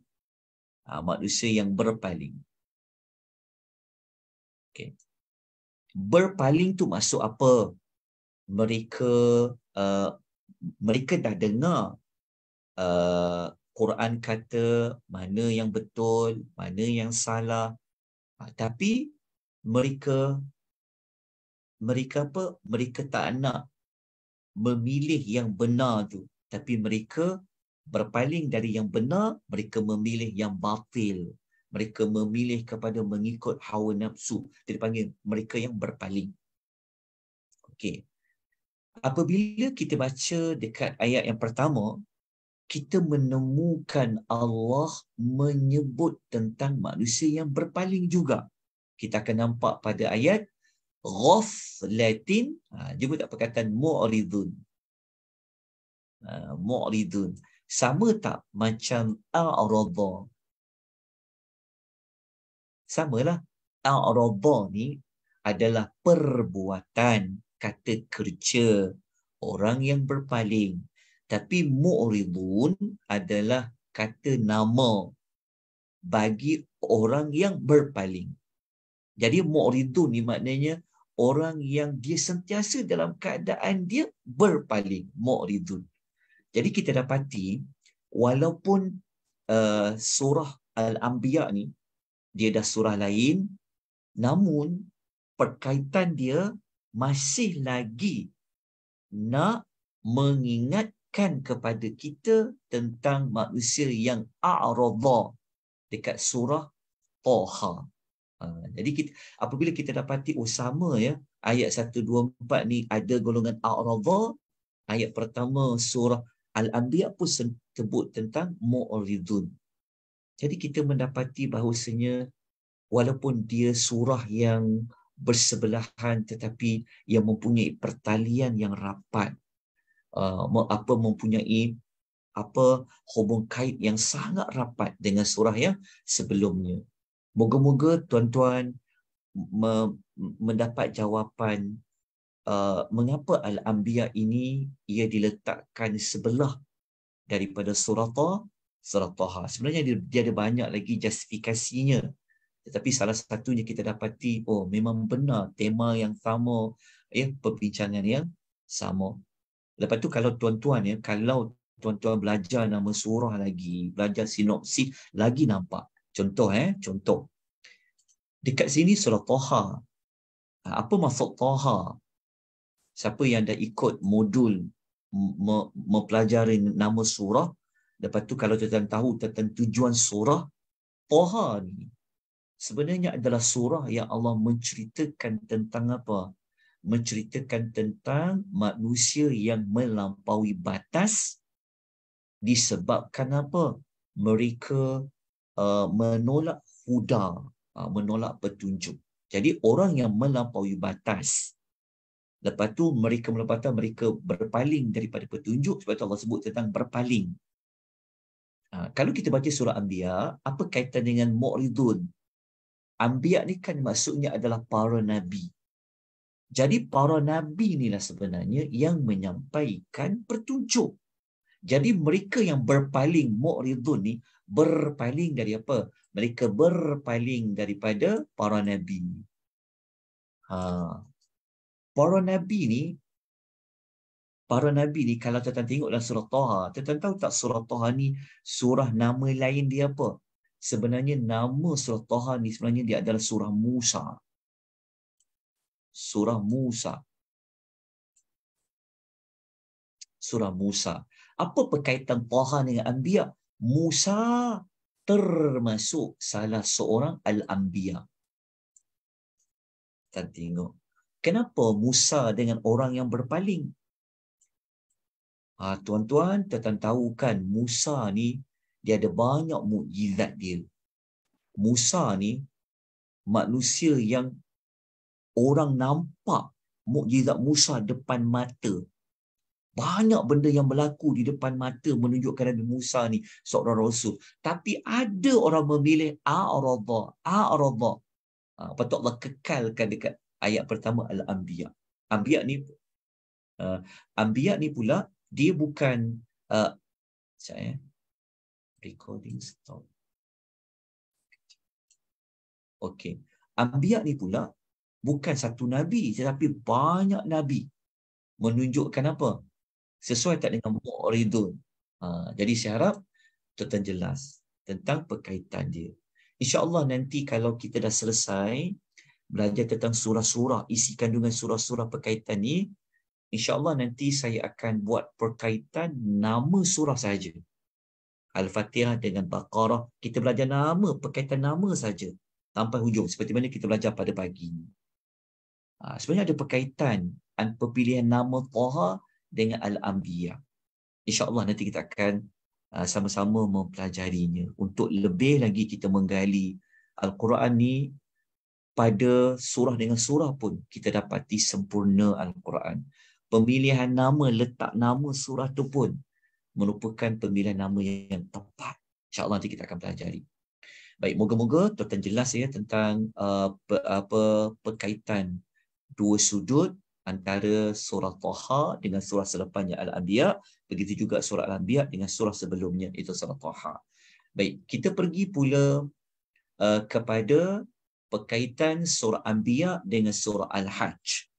[SPEAKER 1] Ha, manusia yang berpaling. Okay. Berpaling tu maksud apa? Mereka uh, mereka dah dengar uh, Quran kata mana yang betul, mana yang salah. Uh, tapi mereka mereka apa? Mereka tak nak memilih yang benar tu. Tapi mereka berpaling dari yang benar, mereka memilih yang batil mereka memilih kepada mengikut hawa nafsu dia dipanggil mereka yang berpaling okey apabila kita baca dekat ayat yang pertama kita menemukan Allah menyebut tentang manusia yang berpaling juga kita akan nampak pada ayat ghaf latin ha, jumpa tak perkataan mu'ridun ha, mu'ridun sama tak macam a'radha sama samalah a'radha ni adalah perbuatan kata kerja orang yang berpaling tapi mu'ridun adalah kata nama bagi orang yang berpaling jadi mu'ridun ni maknanya orang yang dia sentiasa dalam keadaan dia berpaling mu'ridun jadi kita dapati walaupun uh, surah al-anbiya ni dia dah surah lain namun perkaitan dia masih lagi nak mengingatkan kepada kita tentang manusia yang a'radha dekat surah Taha. Ha, jadi kita, apabila kita dapati oh sama ya ayat 124 ni ada golongan a'radha ayat pertama surah Al-Anbiya pun sebut tentang mu'ridun jadi kita mendapati bahawasanya walaupun dia surah yang bersebelahan tetapi yang mempunyai pertalian yang rapat uh, apa mempunyai apa hubung kait yang sangat rapat dengan surah yang sebelumnya. Moga-moga tuan-tuan me- mendapat jawapan uh, mengapa al-anbiya ini ia diletakkan sebelah daripada surah surah Taha. Sebenarnya dia, dia ada banyak lagi justifikasinya. Tetapi salah satunya kita dapati, oh memang benar tema yang sama, ya perbincangan yang sama. Lepas tu kalau tuan-tuan ya, kalau tuan-tuan belajar nama surah lagi, belajar sinopsis lagi nampak. Contoh eh, contoh. Dekat sini surah Taha. Apa maksud Taha? Siapa yang dah ikut modul mempelajari nama surah, Lepas tu kalau tuan tahu tentang tujuan surah Toha ni sebenarnya adalah surah yang Allah menceritakan tentang apa? Menceritakan tentang manusia yang melampaui batas disebabkan apa? Mereka uh, menolak huda, uh, menolak petunjuk. Jadi orang yang melampaui batas Lepas tu mereka melampaui mereka berpaling daripada petunjuk sebab tu Allah sebut tentang berpaling. Ha, kalau kita baca surah Anbiya, apa kaitan dengan Mu'ridun? Anbiya ni kan maksudnya adalah para nabi. Jadi para nabi inilah sebenarnya yang menyampaikan pertunjuk. Jadi mereka yang berpaling Mu'ridun ni berpaling dari apa? Mereka berpaling daripada para nabi. Ha. Para nabi ni para nabi ni kalau tuan tengok dalam surah Taha, tuan tahu tak surah Taha ni surah nama lain dia apa? Sebenarnya nama surah Taha ni sebenarnya dia adalah surah Musa. Surah Musa. Surah Musa. Apa perkaitan Taha dengan Ambiya? Musa termasuk salah seorang Al-Ambiya. Kita tengok. Kenapa Musa dengan orang yang berpaling? Ah, tuan-tuan tetan tahu kan Musa ni dia ada banyak mukjizat dia. Musa ni manusia yang orang nampak mukjizat Musa depan mata. Banyak benda yang berlaku di depan mata menunjukkan Nabi Musa ni seorang rasul. Tapi ada orang memilih a'radha, a'radha. Ha, ah, patut Allah kekalkan dekat ayat pertama Al-Anbiya. Anbiya ni uh, Anbiya ni pula dia bukan uh, saya recording stop. Okey. Ambia ni pula bukan satu nabi tetapi banyak nabi menunjukkan apa? Sesuai tak dengan Mu'ridun. Ha, jadi saya harap tuan jelas tentang perkaitan dia. InsyaAllah nanti kalau kita dah selesai belajar tentang surah-surah, isi kandungan surah-surah perkaitan ni, InsyaAllah nanti saya akan buat perkaitan nama surah saja. Al-Fatihah dengan Baqarah. Kita belajar nama, perkaitan nama saja. tanpa hujung. Seperti mana kita belajar pada pagi. Ha, sebenarnya ada perkaitan pilihan nama Taha dengan Al-Anbiya. InsyaAllah nanti kita akan uh, sama-sama mempelajarinya. Untuk lebih lagi kita menggali Al-Quran ni pada surah dengan surah pun kita dapati sempurna Al-Quran pemilihan nama, letak nama surah tu pun merupakan pemilihan nama yang tepat. InsyaAllah nanti kita akan pelajari. Baik, moga-moga tuan-tuan jelas ya tentang uh, pe, apa perkaitan dua sudut antara surah Taha dengan surah selepasnya Al-Anbiya. Begitu juga surah Al-Anbiya dengan surah sebelumnya, itu surah Taha. Baik, kita pergi pula uh, kepada perkaitan surah Anbiya dengan surah Al-Hajj.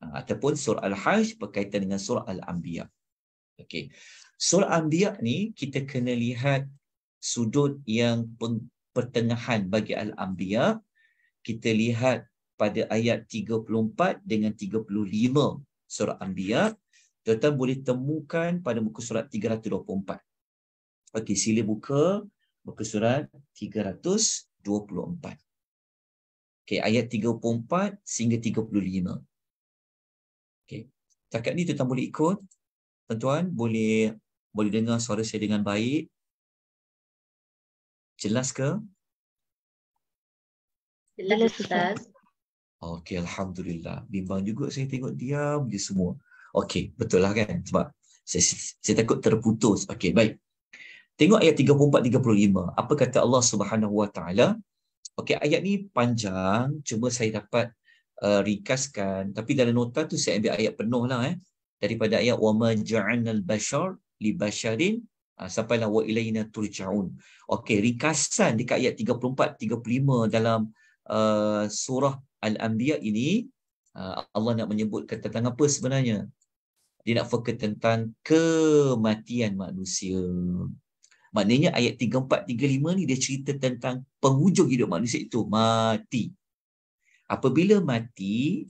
[SPEAKER 1] Ha, ataupun surah al-hajj berkaitan dengan surah al-anbiya. Okey. Surah al-anbiya ni kita kena lihat sudut yang pertengahan bagi al-anbiya. Kita lihat pada ayat 34 dengan 35 surah al-anbiya. tuan boleh temukan pada muka surat 324. Okey, sila buka muka surat 324. Okay, ayat 34 sehingga Cakap ni tuan boleh ikut. Tuan-tuan boleh boleh dengar suara saya dengan baik. Jelas ke? Jelas, Ustaz. Okey, Alhamdulillah. Bimbang juga saya tengok diam je semua. Okey, betul lah kan? Sebab saya, saya takut terputus. Okey, baik. Tengok ayat 34-35. Apa kata Allah Subhanahu Wa Taala? Okey, ayat ni panjang. Cuma saya dapat uh, ringkaskan tapi dalam nota tu saya ambil ayat penuh lah eh daripada ayat wa ma ja'alnal bashar li basharin uh, sampailah wa ilaina turja'un okey ringkasan dekat ayat 34 35 dalam uh, surah al-anbiya ini uh, Allah nak menyebutkan tentang apa sebenarnya dia nak fokus tentang kematian manusia Maknanya ayat 34 35 ni dia cerita tentang penghujung hidup manusia itu mati apabila mati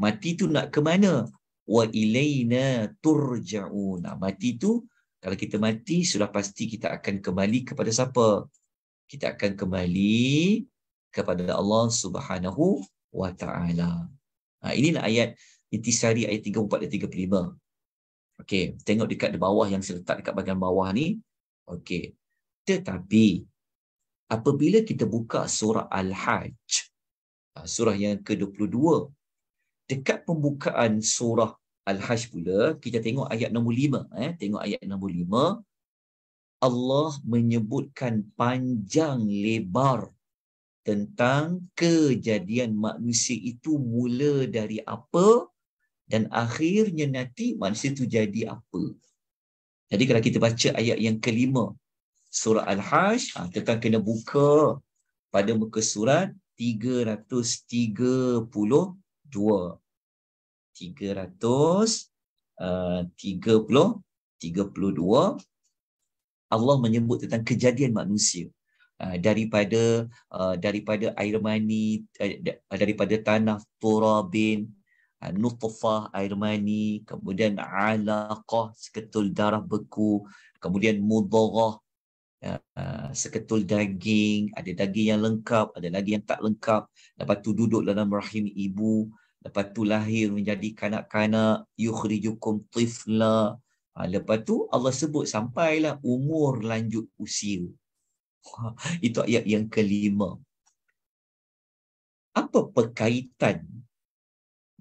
[SPEAKER 1] mati tu nak ke mana wa ilaina turjauna mati tu kalau kita mati sudah pasti kita akan kembali kepada siapa kita akan kembali kepada Allah Subhanahu wa taala ha inilah ayat intisari ayat 34 dan 35 okey tengok dekat di bawah yang saya letak dekat bagian bawah ni okey tetapi apabila kita buka surah al-hajj Ah, surah yang ke-22. Dekat pembukaan surah Al-Hajj pula, kita tengok ayat nombor 5. Eh? Tengok ayat nombor 5. Allah menyebutkan panjang lebar tentang kejadian manusia itu mula dari apa dan akhirnya nanti manusia itu jadi apa. Jadi kalau kita baca ayat yang kelima surah Al-Hajj, ha, ah, kita kena buka pada muka surat 332 eh, Allah menyebut tentang kejadian manusia eh, daripada eh, daripada air mani daripada tanah turabin nutfah air mani kemudian alaqah seketul darah beku kemudian mudghah Ah, seketul daging, ada daging yang lengkap, ada lagi yang tak lengkap. Lepas tu duduk dalam rahim ibu, lepas tu lahir menjadi kanak-kanak, yukhrijukum tifla. Ha, lepas tu Allah sebut sampailah umur lanjut usia. Ha, itu ayat yang kelima. Apa perkaitan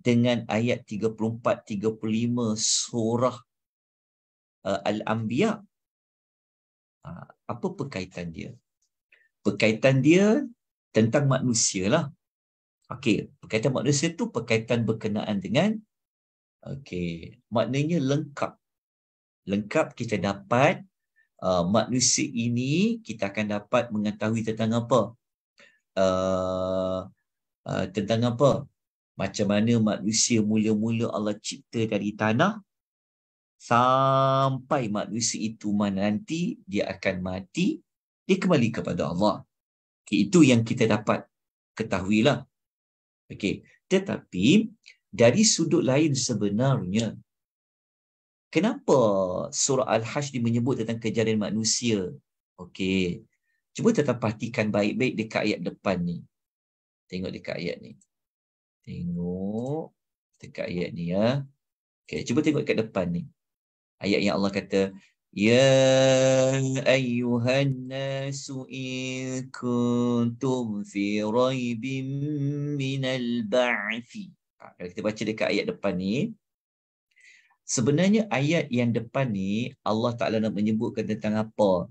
[SPEAKER 1] dengan ayat 34 35 surah uh, Al-Anbiya Ah, apa perkaitan dia? Perkaitan dia tentang manusia lah. Okey, perkaitan manusia tu perkaitan berkenaan dengan okey, maknanya lengkap. Lengkap kita dapat uh, manusia ini kita akan dapat mengetahui tentang apa? Uh, uh, tentang apa? Macam mana manusia mula-mula Allah cipta dari tanah sampai manusia itu mana nanti dia akan mati dia kembali kepada Allah itu yang kita dapat ketahuilah okey tetapi dari sudut lain sebenarnya kenapa surah al-hasy hajj menyebut tentang kejadian manusia okey cuba tetap perhatikan baik-baik dekat ayat depan ni tengok dekat ayat ni tengok dekat ayat ni ya okey cuba tengok dekat depan ni ayat yang Allah kata Ya ayuhan nasu in kuntum fi raibim minal ba'fi ha, Kalau kita baca dekat ayat depan ni Sebenarnya ayat yang depan ni Allah Ta'ala nak menyebutkan tentang apa?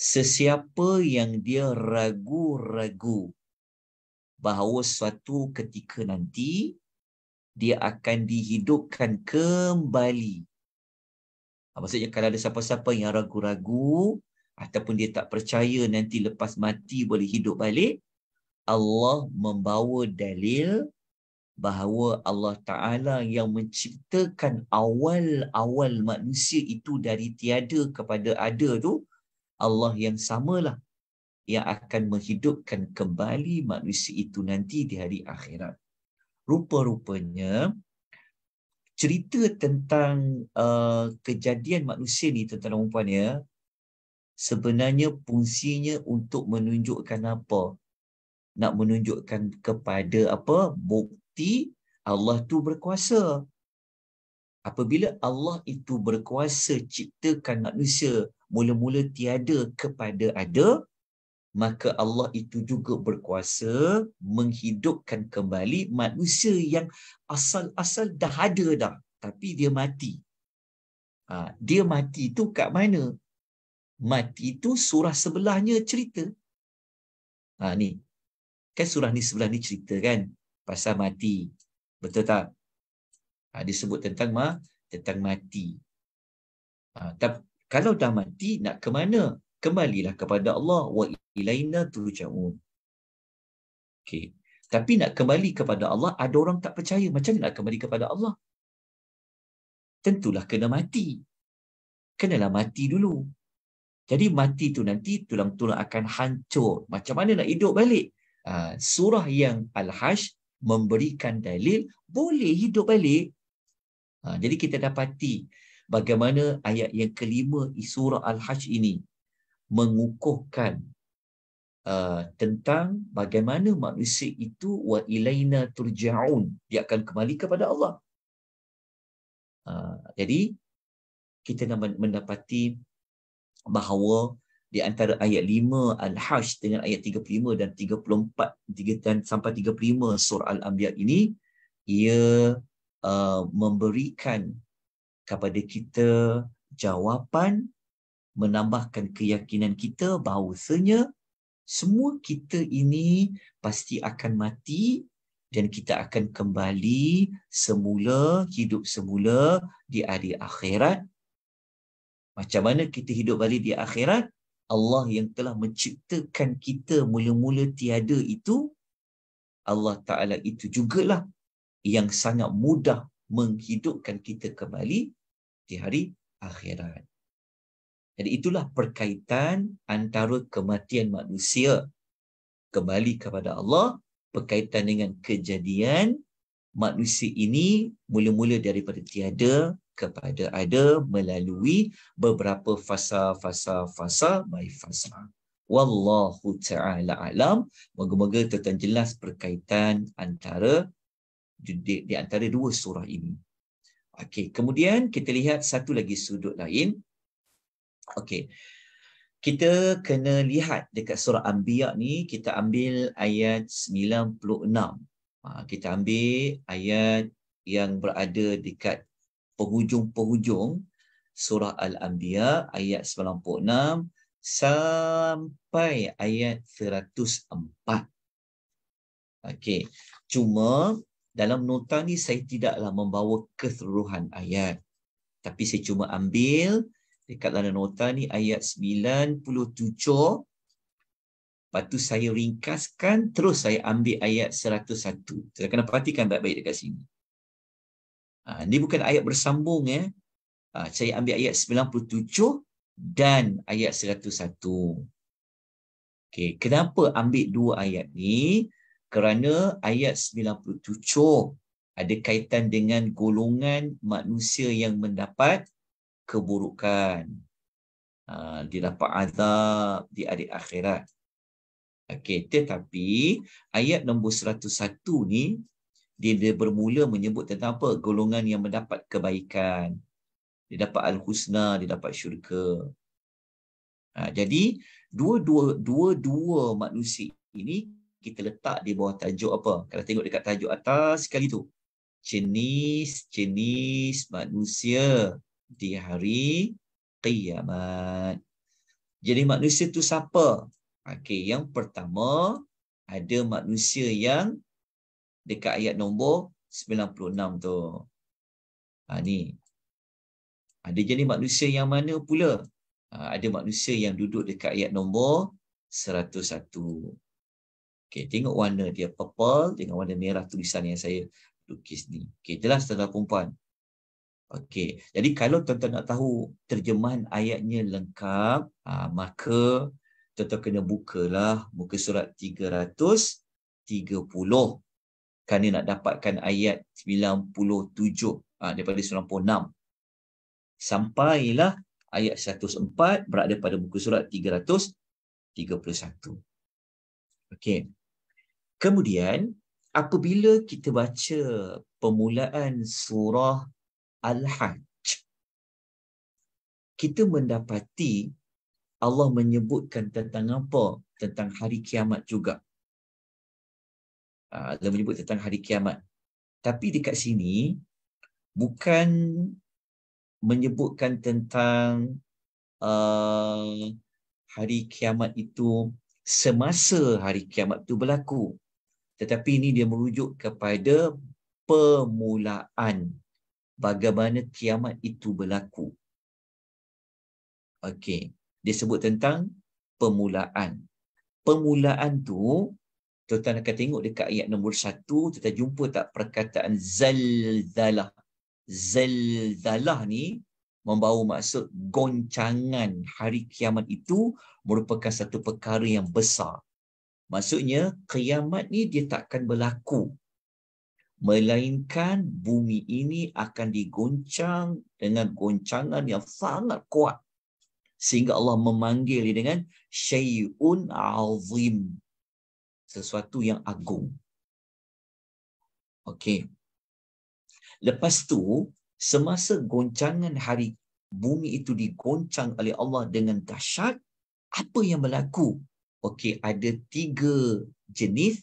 [SPEAKER 1] Sesiapa yang dia ragu-ragu bahawa suatu ketika nanti dia akan dihidupkan kembali. Ah, maksudnya kalau ada siapa-siapa yang ragu-ragu ataupun dia tak percaya nanti lepas mati boleh hidup balik, Allah membawa dalil bahawa Allah Ta'ala yang menciptakan awal-awal manusia itu dari tiada kepada ada tu, Allah yang samalah yang akan menghidupkan kembali manusia itu nanti di hari akhirat. Rupa-rupanya, cerita tentang uh, kejadian manusia ni tuan-tuan dan puan ya sebenarnya fungsinya untuk menunjukkan apa nak menunjukkan kepada apa bukti Allah tu berkuasa apabila Allah itu berkuasa ciptakan manusia mula-mula tiada kepada ada maka Allah itu juga berkuasa menghidupkan kembali manusia yang asal-asal dah ada dah tapi dia mati. Ha, dia mati tu kat mana? Mati tu surah sebelahnya cerita. Ha, ni. Kan surah ni sebelah ni cerita kan? Pasal mati. Betul tak? Ha, dia sebut tentang ma, tentang mati. Ha, tapi, kalau dah mati, nak ke mana? kembalilah kepada Allah wa ilaina turja'un. Okey. Tapi nak kembali kepada Allah, ada orang tak percaya. Macam mana nak kembali kepada Allah? Tentulah kena mati. Kenalah mati dulu. Jadi mati tu nanti tulang-tulang akan hancur. Macam mana nak hidup balik? Ha, surah yang Al-Hash memberikan dalil boleh hidup balik. Ha, jadi kita dapati bagaimana ayat yang kelima surah Al-Hash ini mengukuhkan uh, tentang bagaimana manusia itu wa ilaina turjaun dia akan kembali kepada Allah. Uh, jadi kita mendapati bahawa di antara ayat 5 Al-Hajj dengan ayat 35 dan 34 dan sampai 35 surah Al-Anbiya ini ia uh, memberikan kepada kita jawapan menambahkan keyakinan kita bahawasanya semua kita ini pasti akan mati dan kita akan kembali semula, hidup semula di hari akhirat. Macam mana kita hidup balik di akhirat? Allah yang telah menciptakan kita mula-mula tiada itu, Allah Ta'ala itu jugalah yang sangat mudah menghidupkan kita kembali di hari akhirat. Jadi itulah perkaitan antara kematian manusia kembali kepada Allah berkaitan dengan kejadian manusia ini mula-mula daripada tiada kepada ada melalui beberapa fasa-fasa-fasa by fasa. Wallahu ta'ala alam. Moga-moga tentang jelas perkaitan antara di, di antara dua surah ini. Okey, kemudian kita lihat satu lagi sudut lain Okey. Kita kena lihat dekat surah Anbiya ni kita ambil ayat 96. Ha, kita ambil ayat yang berada dekat penghujung-penghujung surah Al-Anbiya ayat 96 sampai ayat 104. Okey. Cuma dalam nota ni saya tidaklah membawa keseluruhan ayat. Tapi saya cuma ambil dekat dalam nota ni ayat 97 lepas tu saya ringkaskan terus saya ambil ayat 101 saya kena perhatikan baik-baik dekat sini ha, ni bukan ayat bersambung eh. ha, saya ambil ayat 97 dan ayat 101 okay. kenapa ambil dua ayat ni kerana ayat 97 ada kaitan dengan golongan manusia yang mendapat keburukan. Ha, dia dapat azab di hari akhirat. Okey, tetapi ayat nombor 101 ni dia, dia bermula menyebut tentang apa? Golongan yang mendapat kebaikan. Dia dapat al-husna, dia dapat syurga. Ha, jadi dua-dua dua-dua manusia ini kita letak di bawah tajuk apa? Kalau tengok dekat tajuk atas sekali tu. Jenis-jenis manusia di hari kiamat. Jadi manusia tu siapa? Okay, yang pertama ada manusia yang dekat ayat nombor 96 tu. Ha, ni. Ada jadi manusia yang mana pula? Ha, ada manusia yang duduk dekat ayat nombor 101. Okay, tengok warna dia purple dengan warna merah tulisan yang saya lukis ni. Okay, jelas tuan-tuan puan Okey. Jadi kalau tuan-tuan nak tahu terjemahan ayatnya lengkap, aa, ha, maka tuan-tuan kena bukalah muka surat 330. Kerana nak dapatkan ayat 97 aa, ha, daripada 96. Sampailah ayat 104 berada pada muka surat 331. Okey. Kemudian, apabila kita baca permulaan surah Al-Hajj. Kita mendapati Allah menyebutkan tentang apa? Tentang hari kiamat juga. Ah, Allah menyebut tentang hari kiamat. Tapi dekat sini, bukan menyebutkan tentang uh, hari kiamat itu semasa hari kiamat itu berlaku. Tetapi ini dia merujuk kepada permulaan bagaimana kiamat itu berlaku. Okey, dia sebut tentang pemulaan. Pemulaan tu tuan-tuan akan tengok dekat ayat nombor satu, tuan-tuan jumpa tak perkataan zalzalah. Zalzalah ni membawa maksud goncangan hari kiamat itu merupakan satu perkara yang besar. Maksudnya kiamat ni dia takkan berlaku melainkan bumi ini akan digoncang dengan goncangan yang sangat kuat sehingga Allah memanggil dia dengan syai'un azim sesuatu yang agung okey lepas tu semasa goncangan hari bumi itu digoncang oleh Allah dengan dahsyat apa yang berlaku okey ada tiga jenis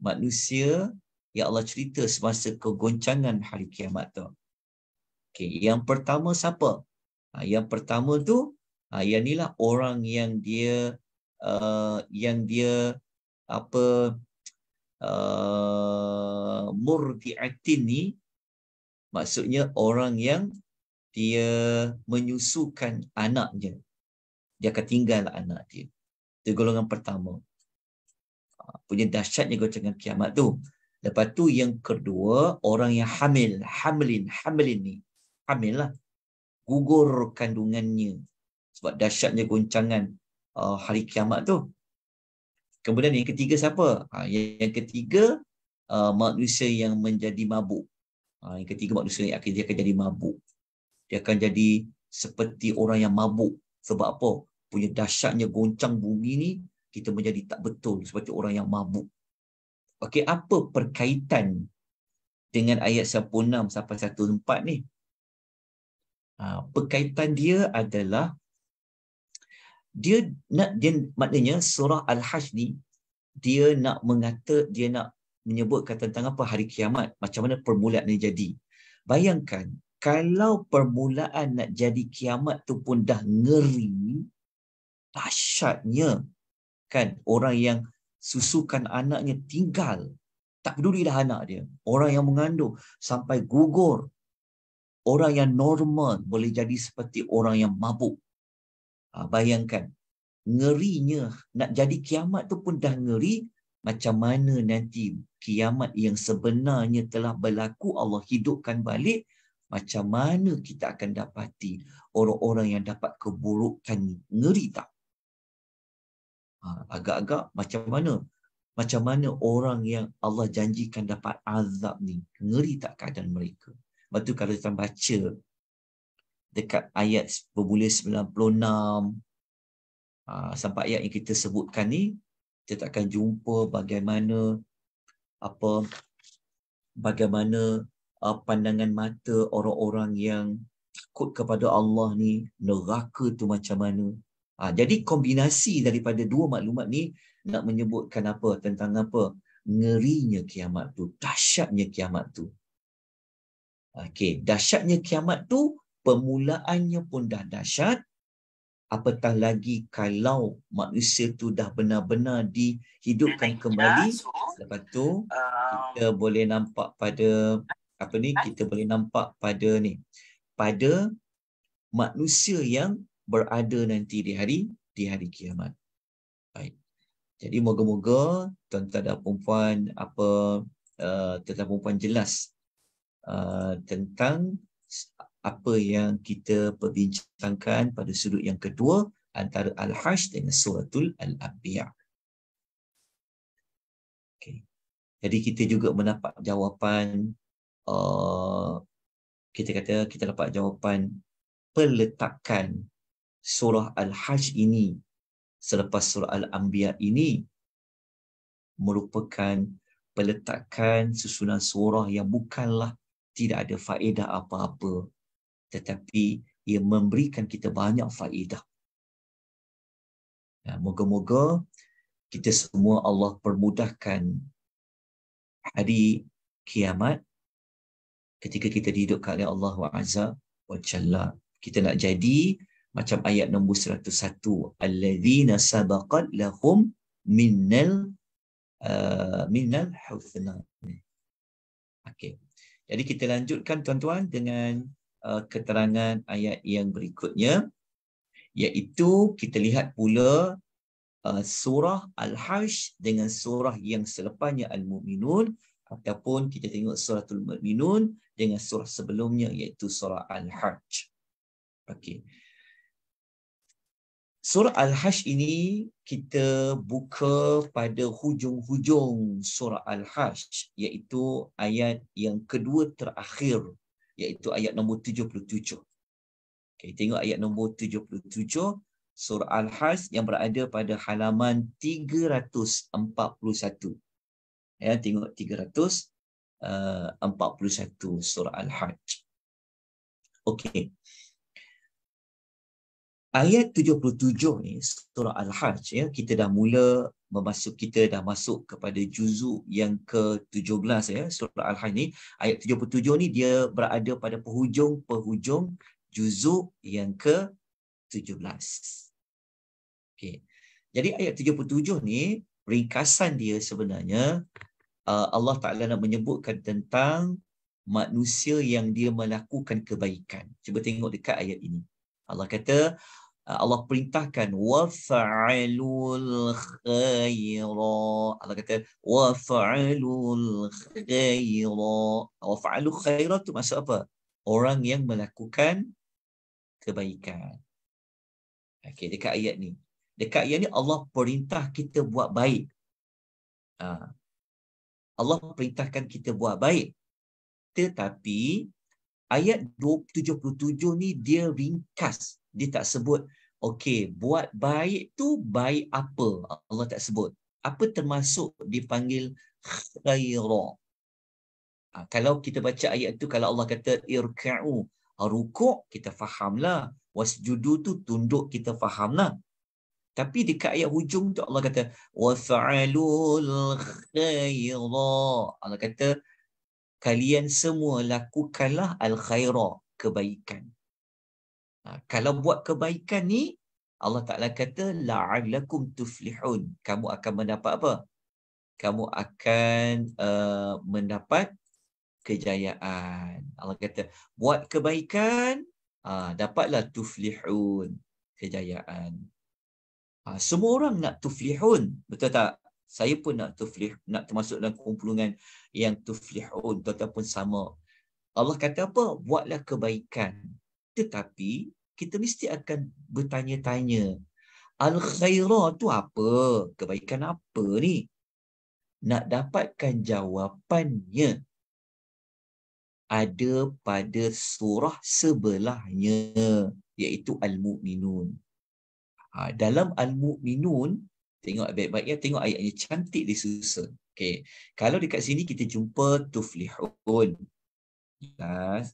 [SPEAKER 1] manusia yang Allah cerita semasa kegoncangan hari kiamat tu. Okay, yang pertama siapa? Ha, yang pertama tu, ha, yang inilah orang yang dia, uh, yang dia apa uh, murdiatin ni, maksudnya orang yang dia menyusukan anaknya. Dia akan tinggal anak dia. Itu golongan pertama. Ha, punya dahsyatnya goncangan kiamat tu. Lepas tu yang kedua, orang yang hamil, hamilin, hamilin ni, hamil lah. Gugur kandungannya. Sebab dahsyatnya goncangan uh, hari kiamat tu. Kemudian yang ketiga siapa? Ha, yang, yang ketiga, uh, manusia yang menjadi mabuk. Ha, yang ketiga manusia yang akan, dia akan jadi mabuk. Dia akan jadi seperti orang yang mabuk. Sebab apa? Punya dahsyatnya goncang bumi ni, kita menjadi tak betul seperti orang yang mabuk. Okey, apa perkaitan dengan ayat 16 sampai 14 ni? Ha, perkaitan dia adalah dia nak dia maknanya surah al-hajj ni dia nak mengata dia nak menyebut kata tentang apa hari kiamat macam mana permulaan ni jadi bayangkan kalau permulaan nak jadi kiamat tu pun dah ngeri dahsyatnya kan orang yang susukan anaknya tinggal. Tak peduli dah anak dia. Orang yang mengandung sampai gugur. Orang yang normal boleh jadi seperti orang yang mabuk. Ha, bayangkan, ngerinya nak jadi kiamat tu pun dah ngeri. Macam mana nanti kiamat yang sebenarnya telah berlaku Allah hidupkan balik. Macam mana kita akan dapati orang-orang yang dapat keburukan ngeri tak? Ha, agak-agak macam mana macam mana orang yang Allah janjikan dapat azab ni ngeri tak keadaan mereka lepas tu kalau kita baca dekat ayat bermula 96 ha, sampai ayat yang kita sebutkan ni kita tak akan jumpa bagaimana apa bagaimana ah, pandangan mata orang-orang yang takut kepada Allah ni neraka tu macam mana Ha, jadi kombinasi daripada dua maklumat ni nak menyebutkan apa tentang apa ngerinya kiamat tu, dahsyatnya kiamat tu. Okey, dahsyatnya kiamat tu permulaannya pun dah dahsyat. Apatah lagi kalau manusia tu dah benar-benar dihidupkan kembali. Lepas tu um, kita boleh nampak pada apa ni? Kita boleh nampak pada ni. Pada manusia yang berada nanti di hari di hari kiamat. Baik. Jadi moga-moga tuan-tuan dan puan apa uh, eh, tuan puan-puan jelas uh, tentang apa yang kita perbincangkan pada sudut yang kedua antara Al-Hajj dengan Suratul Al-Anbiya. Okay. Jadi kita juga mendapat jawapan uh, kita kata kita dapat jawapan peletakan surah Al-Hajj ini selepas surah Al-Anbiya ini merupakan peletakan susunan surah yang bukanlah tidak ada faedah apa-apa tetapi ia memberikan kita banyak faedah. Nah, moga-moga kita semua Allah permudahkan hari kiamat ketika kita dihidupkan kat Allah wa azza kita nak jadi macam ayat nombor 101 alladzina sabaqat lahum minnal uh, minnal husna okey jadi kita lanjutkan tuan-tuan dengan uh, keterangan ayat yang berikutnya iaitu kita lihat pula uh, surah al-hasy dengan surah yang selepasnya al-mu'minun ataupun kita tengok surah al-mu'minun dengan surah sebelumnya iaitu surah al-hajj okey Surah Al-Hash ini kita buka pada hujung-hujung surah Al-Hash iaitu ayat yang kedua terakhir iaitu ayat nombor 77. Okay, tengok ayat nombor 77 surah Al-Hash yang berada pada halaman 341. Ya, tengok 341 eh, surah Al-Hash. Okey. Ayat 77 ni surah Al-Hajj ya kita dah mula memasuk kita dah masuk kepada juzuk yang ke-17 ya surah Al-Hajj ni ayat 77 ni dia berada pada penghujung-penghujung juzuk yang ke-17. Okey. Jadi ayat 77 ni ringkasan dia sebenarnya uh, Allah Taala nak menyebutkan tentang manusia yang dia melakukan kebaikan. Cuba tengok dekat ayat ini. Allah kata uh, Allah perintahkan wafa'alul khayra. Allah kata wafa'alul khayra. Wafa'alul khayra tu maksud apa? Orang yang melakukan kebaikan. Okey, dekat ayat ni. Dekat ayat ni Allah perintah kita buat baik. Ah. Allah perintahkan kita buat baik. Tetapi Ayat 77 ni dia ringkas. Dia tak sebut, okay, buat baik tu baik apa? Allah tak sebut. Apa termasuk dipanggil khairah? Ha, kalau kita baca ayat tu, kalau Allah kata irka'u, ha, rukuk, kita fahamlah. Wasjudu tu tunduk, kita fahamlah. Tapi dekat ayat hujung tu Allah kata wa fa'alul khaira. Allah kata kalian semua lakukanlah al-khaira, kebaikan. Ha, kalau buat kebaikan ni, Allah Ta'ala kata, la'allakum tuflihun. Kamu akan mendapat apa? Kamu akan uh, mendapat kejayaan. Allah kata, buat kebaikan, ha, dapatlah tuflihun, kejayaan. Ha, semua orang nak tuflihun, betul tak? saya pun nak tuflih nak termasuk dalam kumpulan yang tuflihun ataupun sama Allah kata apa buatlah kebaikan tetapi kita mesti akan bertanya-tanya al khaira tu apa kebaikan apa ni nak dapatkan jawapannya ada pada surah sebelahnya iaitu al-mu'minun ha, dalam al-mu'minun Tengok baik baik ya, tengok ayatnya cantik disusun. Okay. Kalau dekat sini kita jumpa tuflihun. Jelas.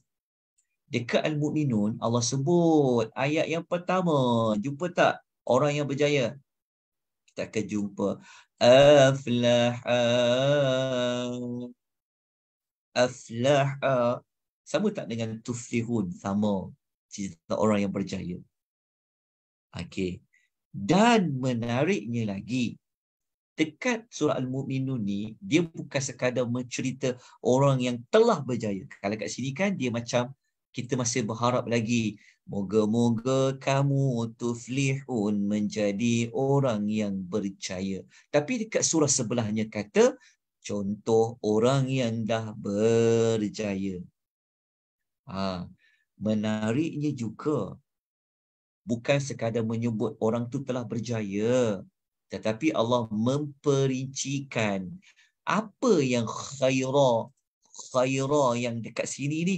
[SPEAKER 1] Dekat Al-Mu'minun, Allah sebut ayat yang pertama. Jumpa tak orang yang berjaya? Kita akan jumpa. Aflaha. Aflaha. Sama tak dengan tuflihun? Sama. Cerita orang yang berjaya. Okay. Dan menariknya lagi, dekat surah Al-Mu'minun ni, dia bukan sekadar mencerita orang yang telah berjaya. Kalau kat sini kan, dia macam kita masih berharap lagi. Moga-moga kamu tuflihun menjadi orang yang berjaya. Tapi dekat surah sebelahnya kata, contoh orang yang dah berjaya. Ha. Menariknya juga, bukan sekadar menyebut orang tu telah berjaya tetapi Allah memperincikan apa yang khaira khaira yang dekat sini ni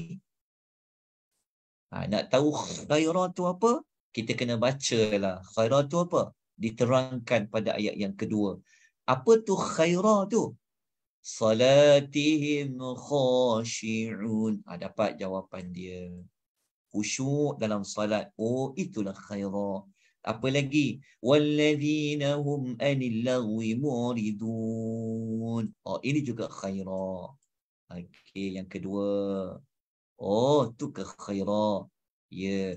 [SPEAKER 1] ha, nak tahu khaira tu apa kita kena bacalah khaira tu apa diterangkan pada ayat yang kedua apa tu khaira tu salatihim khashiun ha, dapat jawapan dia khusyuk dalam salat. Oh, itulah khairah. Apa lagi? Walladzina hum anil lagwi muridun. Oh, ini juga khairah. Okey, yang kedua. Oh, tu ke khairah. Ya. Yeah.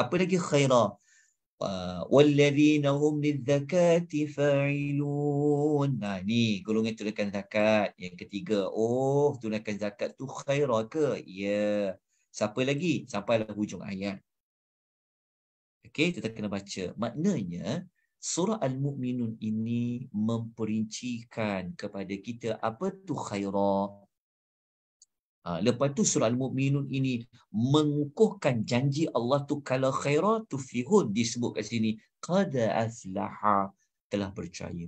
[SPEAKER 1] Apa lagi khairah? Walladzina hum lidzakati fa'ilun. Nah, ni golongan tunaikan zakat. Yang ketiga. Oh, tunaikan zakat tu khairah ke? Ya. Yeah. Siapa lagi? sampai Sampailah hujung ayat. okay kita kena baca. Maknanya, surah Al-Mu'minun ini memperincikan kepada kita apa tu khairah. Ha, lepas tu surah Al-Mu'minun ini mengukuhkan janji Allah tu kalau khairah tu fihud disebut kat sini. Qada aslaha telah percaya.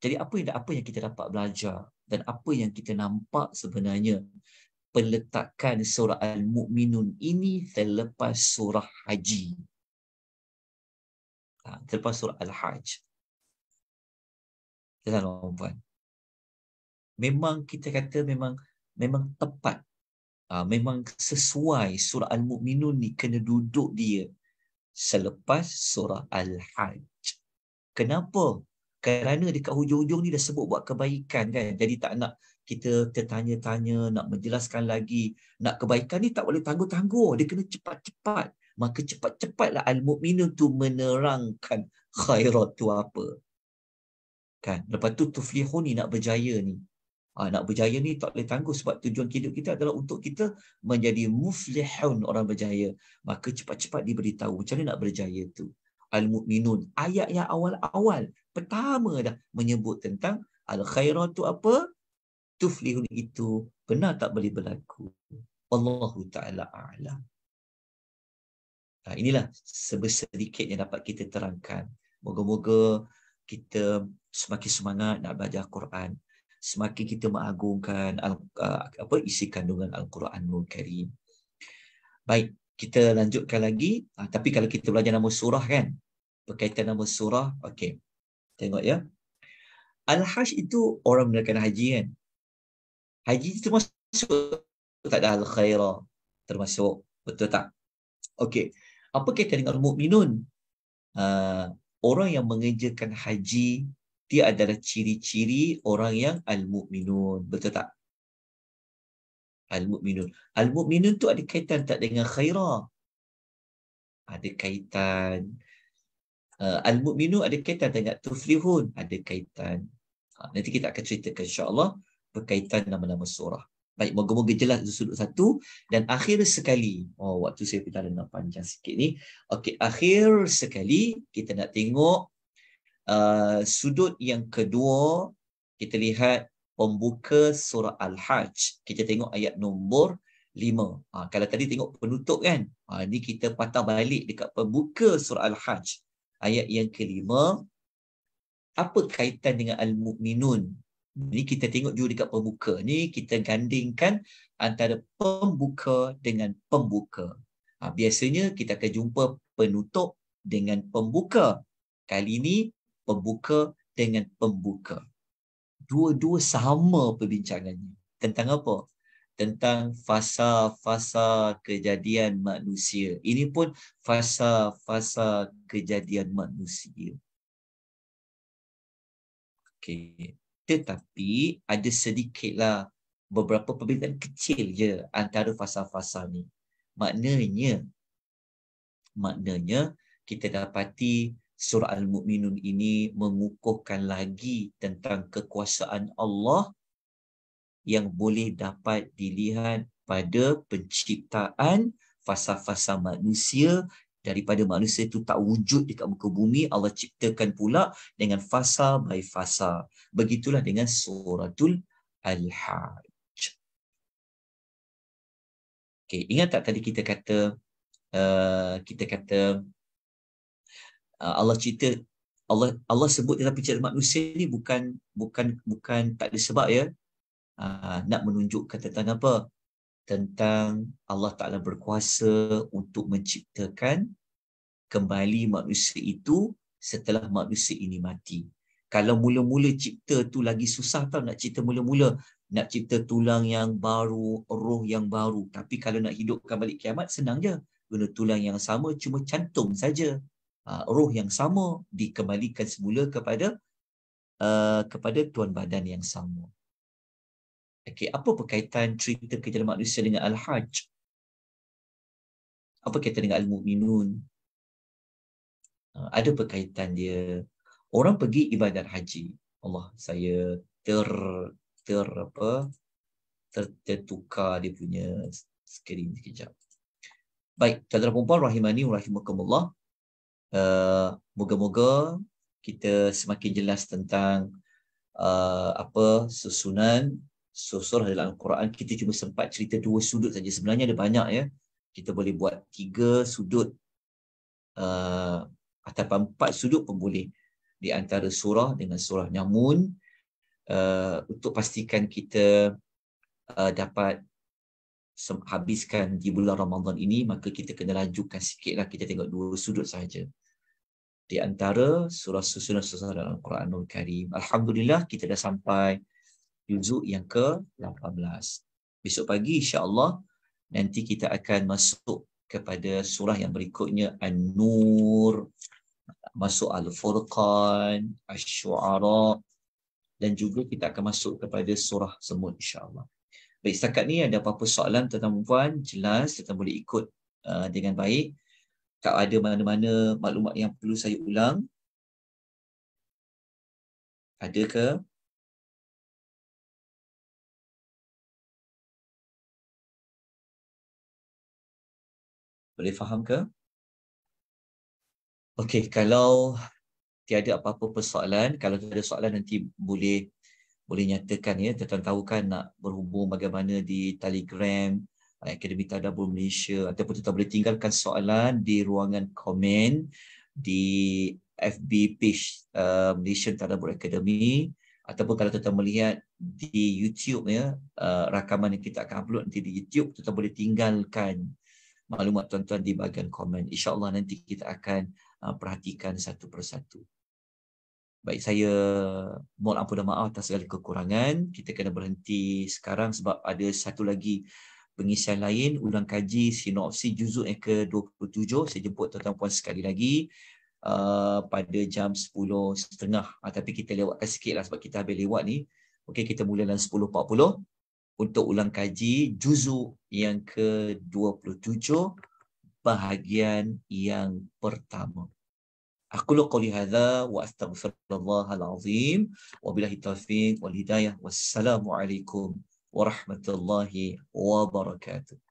[SPEAKER 1] Jadi apa yang apa yang kita dapat belajar dan apa yang kita nampak sebenarnya peletakan surah Al-Mu'minun ini selepas surah Haji. Ha, selepas surah Al-Hajj. Tuan-tuan puan Memang kita kata memang memang tepat. Ha, memang sesuai surah Al-Mu'minun ni kena duduk dia selepas surah Al-Hajj. Kenapa? Kerana dekat hujung-hujung ni dah sebut buat kebaikan kan. Jadi tak nak kita tertanya-tanya, nak menjelaskan lagi. Nak kebaikan ni tak boleh tangguh-tangguh. Dia kena cepat-cepat. Maka cepat-cepatlah al-mu'minun tu menerangkan khairat tu apa. Kan? Lepas tu tuflihun ni nak berjaya ni. Ha, nak berjaya ni tak boleh tangguh sebab tujuan hidup kita adalah untuk kita menjadi muflihun orang berjaya. Maka cepat-cepat diberitahu macam mana nak berjaya tu. Al-mu'minun. Ayat yang awal-awal. Pertama dah menyebut tentang al-khairat tu apa tuflihun itu benar tak boleh berlaku. Wallahu ta'ala a'lam. Nah, ha, inilah sebesedikit yang dapat kita terangkan. Moga-moga kita semakin semangat nak belajar Quran. Semakin kita mengagungkan al- uh, apa isi kandungan Al-Quranul Karim. Baik, kita lanjutkan lagi. Ha, tapi kalau kita belajar nama surah kan. Berkaitan nama surah, okey. Tengok ya. Al-Hajj itu orang menerangkan haji kan. Haji masuk tak ada al-khairah termasuk betul tak? Okey. Apa kita dengan mukminun? Uh, ah, orang yang mengerjakan haji dia adalah ciri-ciri orang yang al-mukminun, betul tak? Al-mukminun. Al-mukminun tu ada kaitan tak dengan khairah? Ada kaitan. Uh, ah, al-mukminun ada kaitan dengan tuflihun, ada kaitan. Ha, nanti kita akan ceritakan insya-Allah berkaitan nama-nama surah. Baik, moga-moga jelas sudut satu. Dan akhir sekali, oh, waktu saya pun tak panjang sikit ni. Okey, akhir sekali kita nak tengok uh, sudut yang kedua. Kita lihat pembuka surah Al-Hajj. Kita tengok ayat nombor lima. Ha, kalau tadi tengok penutup kan, ha, ni kita patah balik dekat pembuka surah Al-Hajj. Ayat yang kelima, apa kaitan dengan Al-Mu'minun ini kita tengok juga dekat pembuka Ini kita gandingkan antara pembuka dengan pembuka. Ha, biasanya kita akan jumpa penutup dengan pembuka. Kali ini pembuka dengan pembuka. Dua-dua sama perbincangannya. Tentang apa? Tentang fasa-fasa kejadian manusia. Ini pun fasa-fasa kejadian manusia. Okay tetapi ada sedikitlah beberapa perbezaan kecil je antara fasa-fasa ni. Maknanya maknanya kita dapati surah al-mukminun ini mengukuhkan lagi tentang kekuasaan Allah yang boleh dapat dilihat pada penciptaan fasa-fasa manusia daripada manusia itu tak wujud dekat muka bumi Allah ciptakan pula dengan fasa by fasa begitulah dengan suratul al-hajj okey ingat tak tadi kita kata uh, kita kata uh, Allah cipta Allah Allah sebut dalam pencerahan manusia ni bukan bukan bukan tak ada sebab ya uh, nak menunjukkan tentang apa tentang Allah Ta'ala berkuasa untuk menciptakan kembali manusia itu setelah manusia ini mati. Kalau mula-mula cipta tu lagi susah tau nak cipta mula-mula. Nak cipta tulang yang baru, roh yang baru. Tapi kalau nak hidupkan balik kiamat, senang je. Guna tulang yang sama, cuma cantum saja. Uh, roh yang sama dikembalikan semula kepada uh, kepada tuan badan yang sama. Okey, apa perkaitan cerita kejar manusia dengan Al-Hajj? Apa kaitan dengan Al-Mu'minun? Ah, ada perkaitan dia. Orang pergi ibadat haji. Allah, saya ter ter apa? Ter, tertukar dia punya skrin sekejap. Baik, saudara perempuan rahimani wa rahimakumullah. Uh, moga-moga kita semakin jelas tentang uh, apa susunan surah dalam Al-Quran kita cuma sempat cerita dua sudut saja sebenarnya ada banyak ya kita boleh buat tiga sudut uh, atau empat sudut pun boleh di antara surah dengan surah namun uh, untuk pastikan kita uh, dapat habiskan di bulan Ramadan ini maka kita kena lanjutkan sikitlah kita tengok dua sudut saja di antara surah susunan surah dalam Al-Quranul Karim alhamdulillah kita dah sampai juzuk yang ke-18. Besok pagi insya-Allah nanti kita akan masuk kepada surah yang berikutnya An-Nur masuk Al-Furqan, Ash-Shu'ara dan juga kita akan masuk kepada surah Semut insya-Allah. Baik setakat ni ada apa-apa soalan tuan-tuan puan jelas tuan boleh ikut uh, dengan baik. Tak ada mana-mana maklumat yang perlu saya ulang. Ada ke? Boleh faham ke? Okey, kalau tiada apa-apa persoalan, kalau tiada soalan nanti boleh boleh nyatakan ya, tuan tahu kan nak berhubung bagaimana di Telegram Akademi Tadabur Malaysia ataupun tuan boleh tinggalkan soalan di ruangan komen di FB page uh, Malaysian Tadabur Academy ataupun kalau tuan melihat di YouTube ya uh, rakaman yang kita akan upload nanti di YouTube tuan boleh tinggalkan maklumat tuan-tuan di bahagian komen. InsyaAllah nanti kita akan uh, perhatikan satu persatu. Baik, saya mohon ampun dan maaf atas segala kekurangan. Kita kena berhenti sekarang sebab ada satu lagi pengisian lain, ulang kaji sinopsi juzuk yang ke-27. Saya jemput tuan-tuan puan sekali lagi uh, pada jam 10.30. Uh, ah, tapi kita lewatkan sikit lah sebab kita habis lewat ni. Okey, kita mula dalam 10.40 untuk ulang kaji juzu yang ke-27 bahagian yang pertama. Aku lakukan ini, wa astaghfirullah al wa billahi taufiq wal hidayah wassalamu alaikum warahmatullahi wabarakatuh.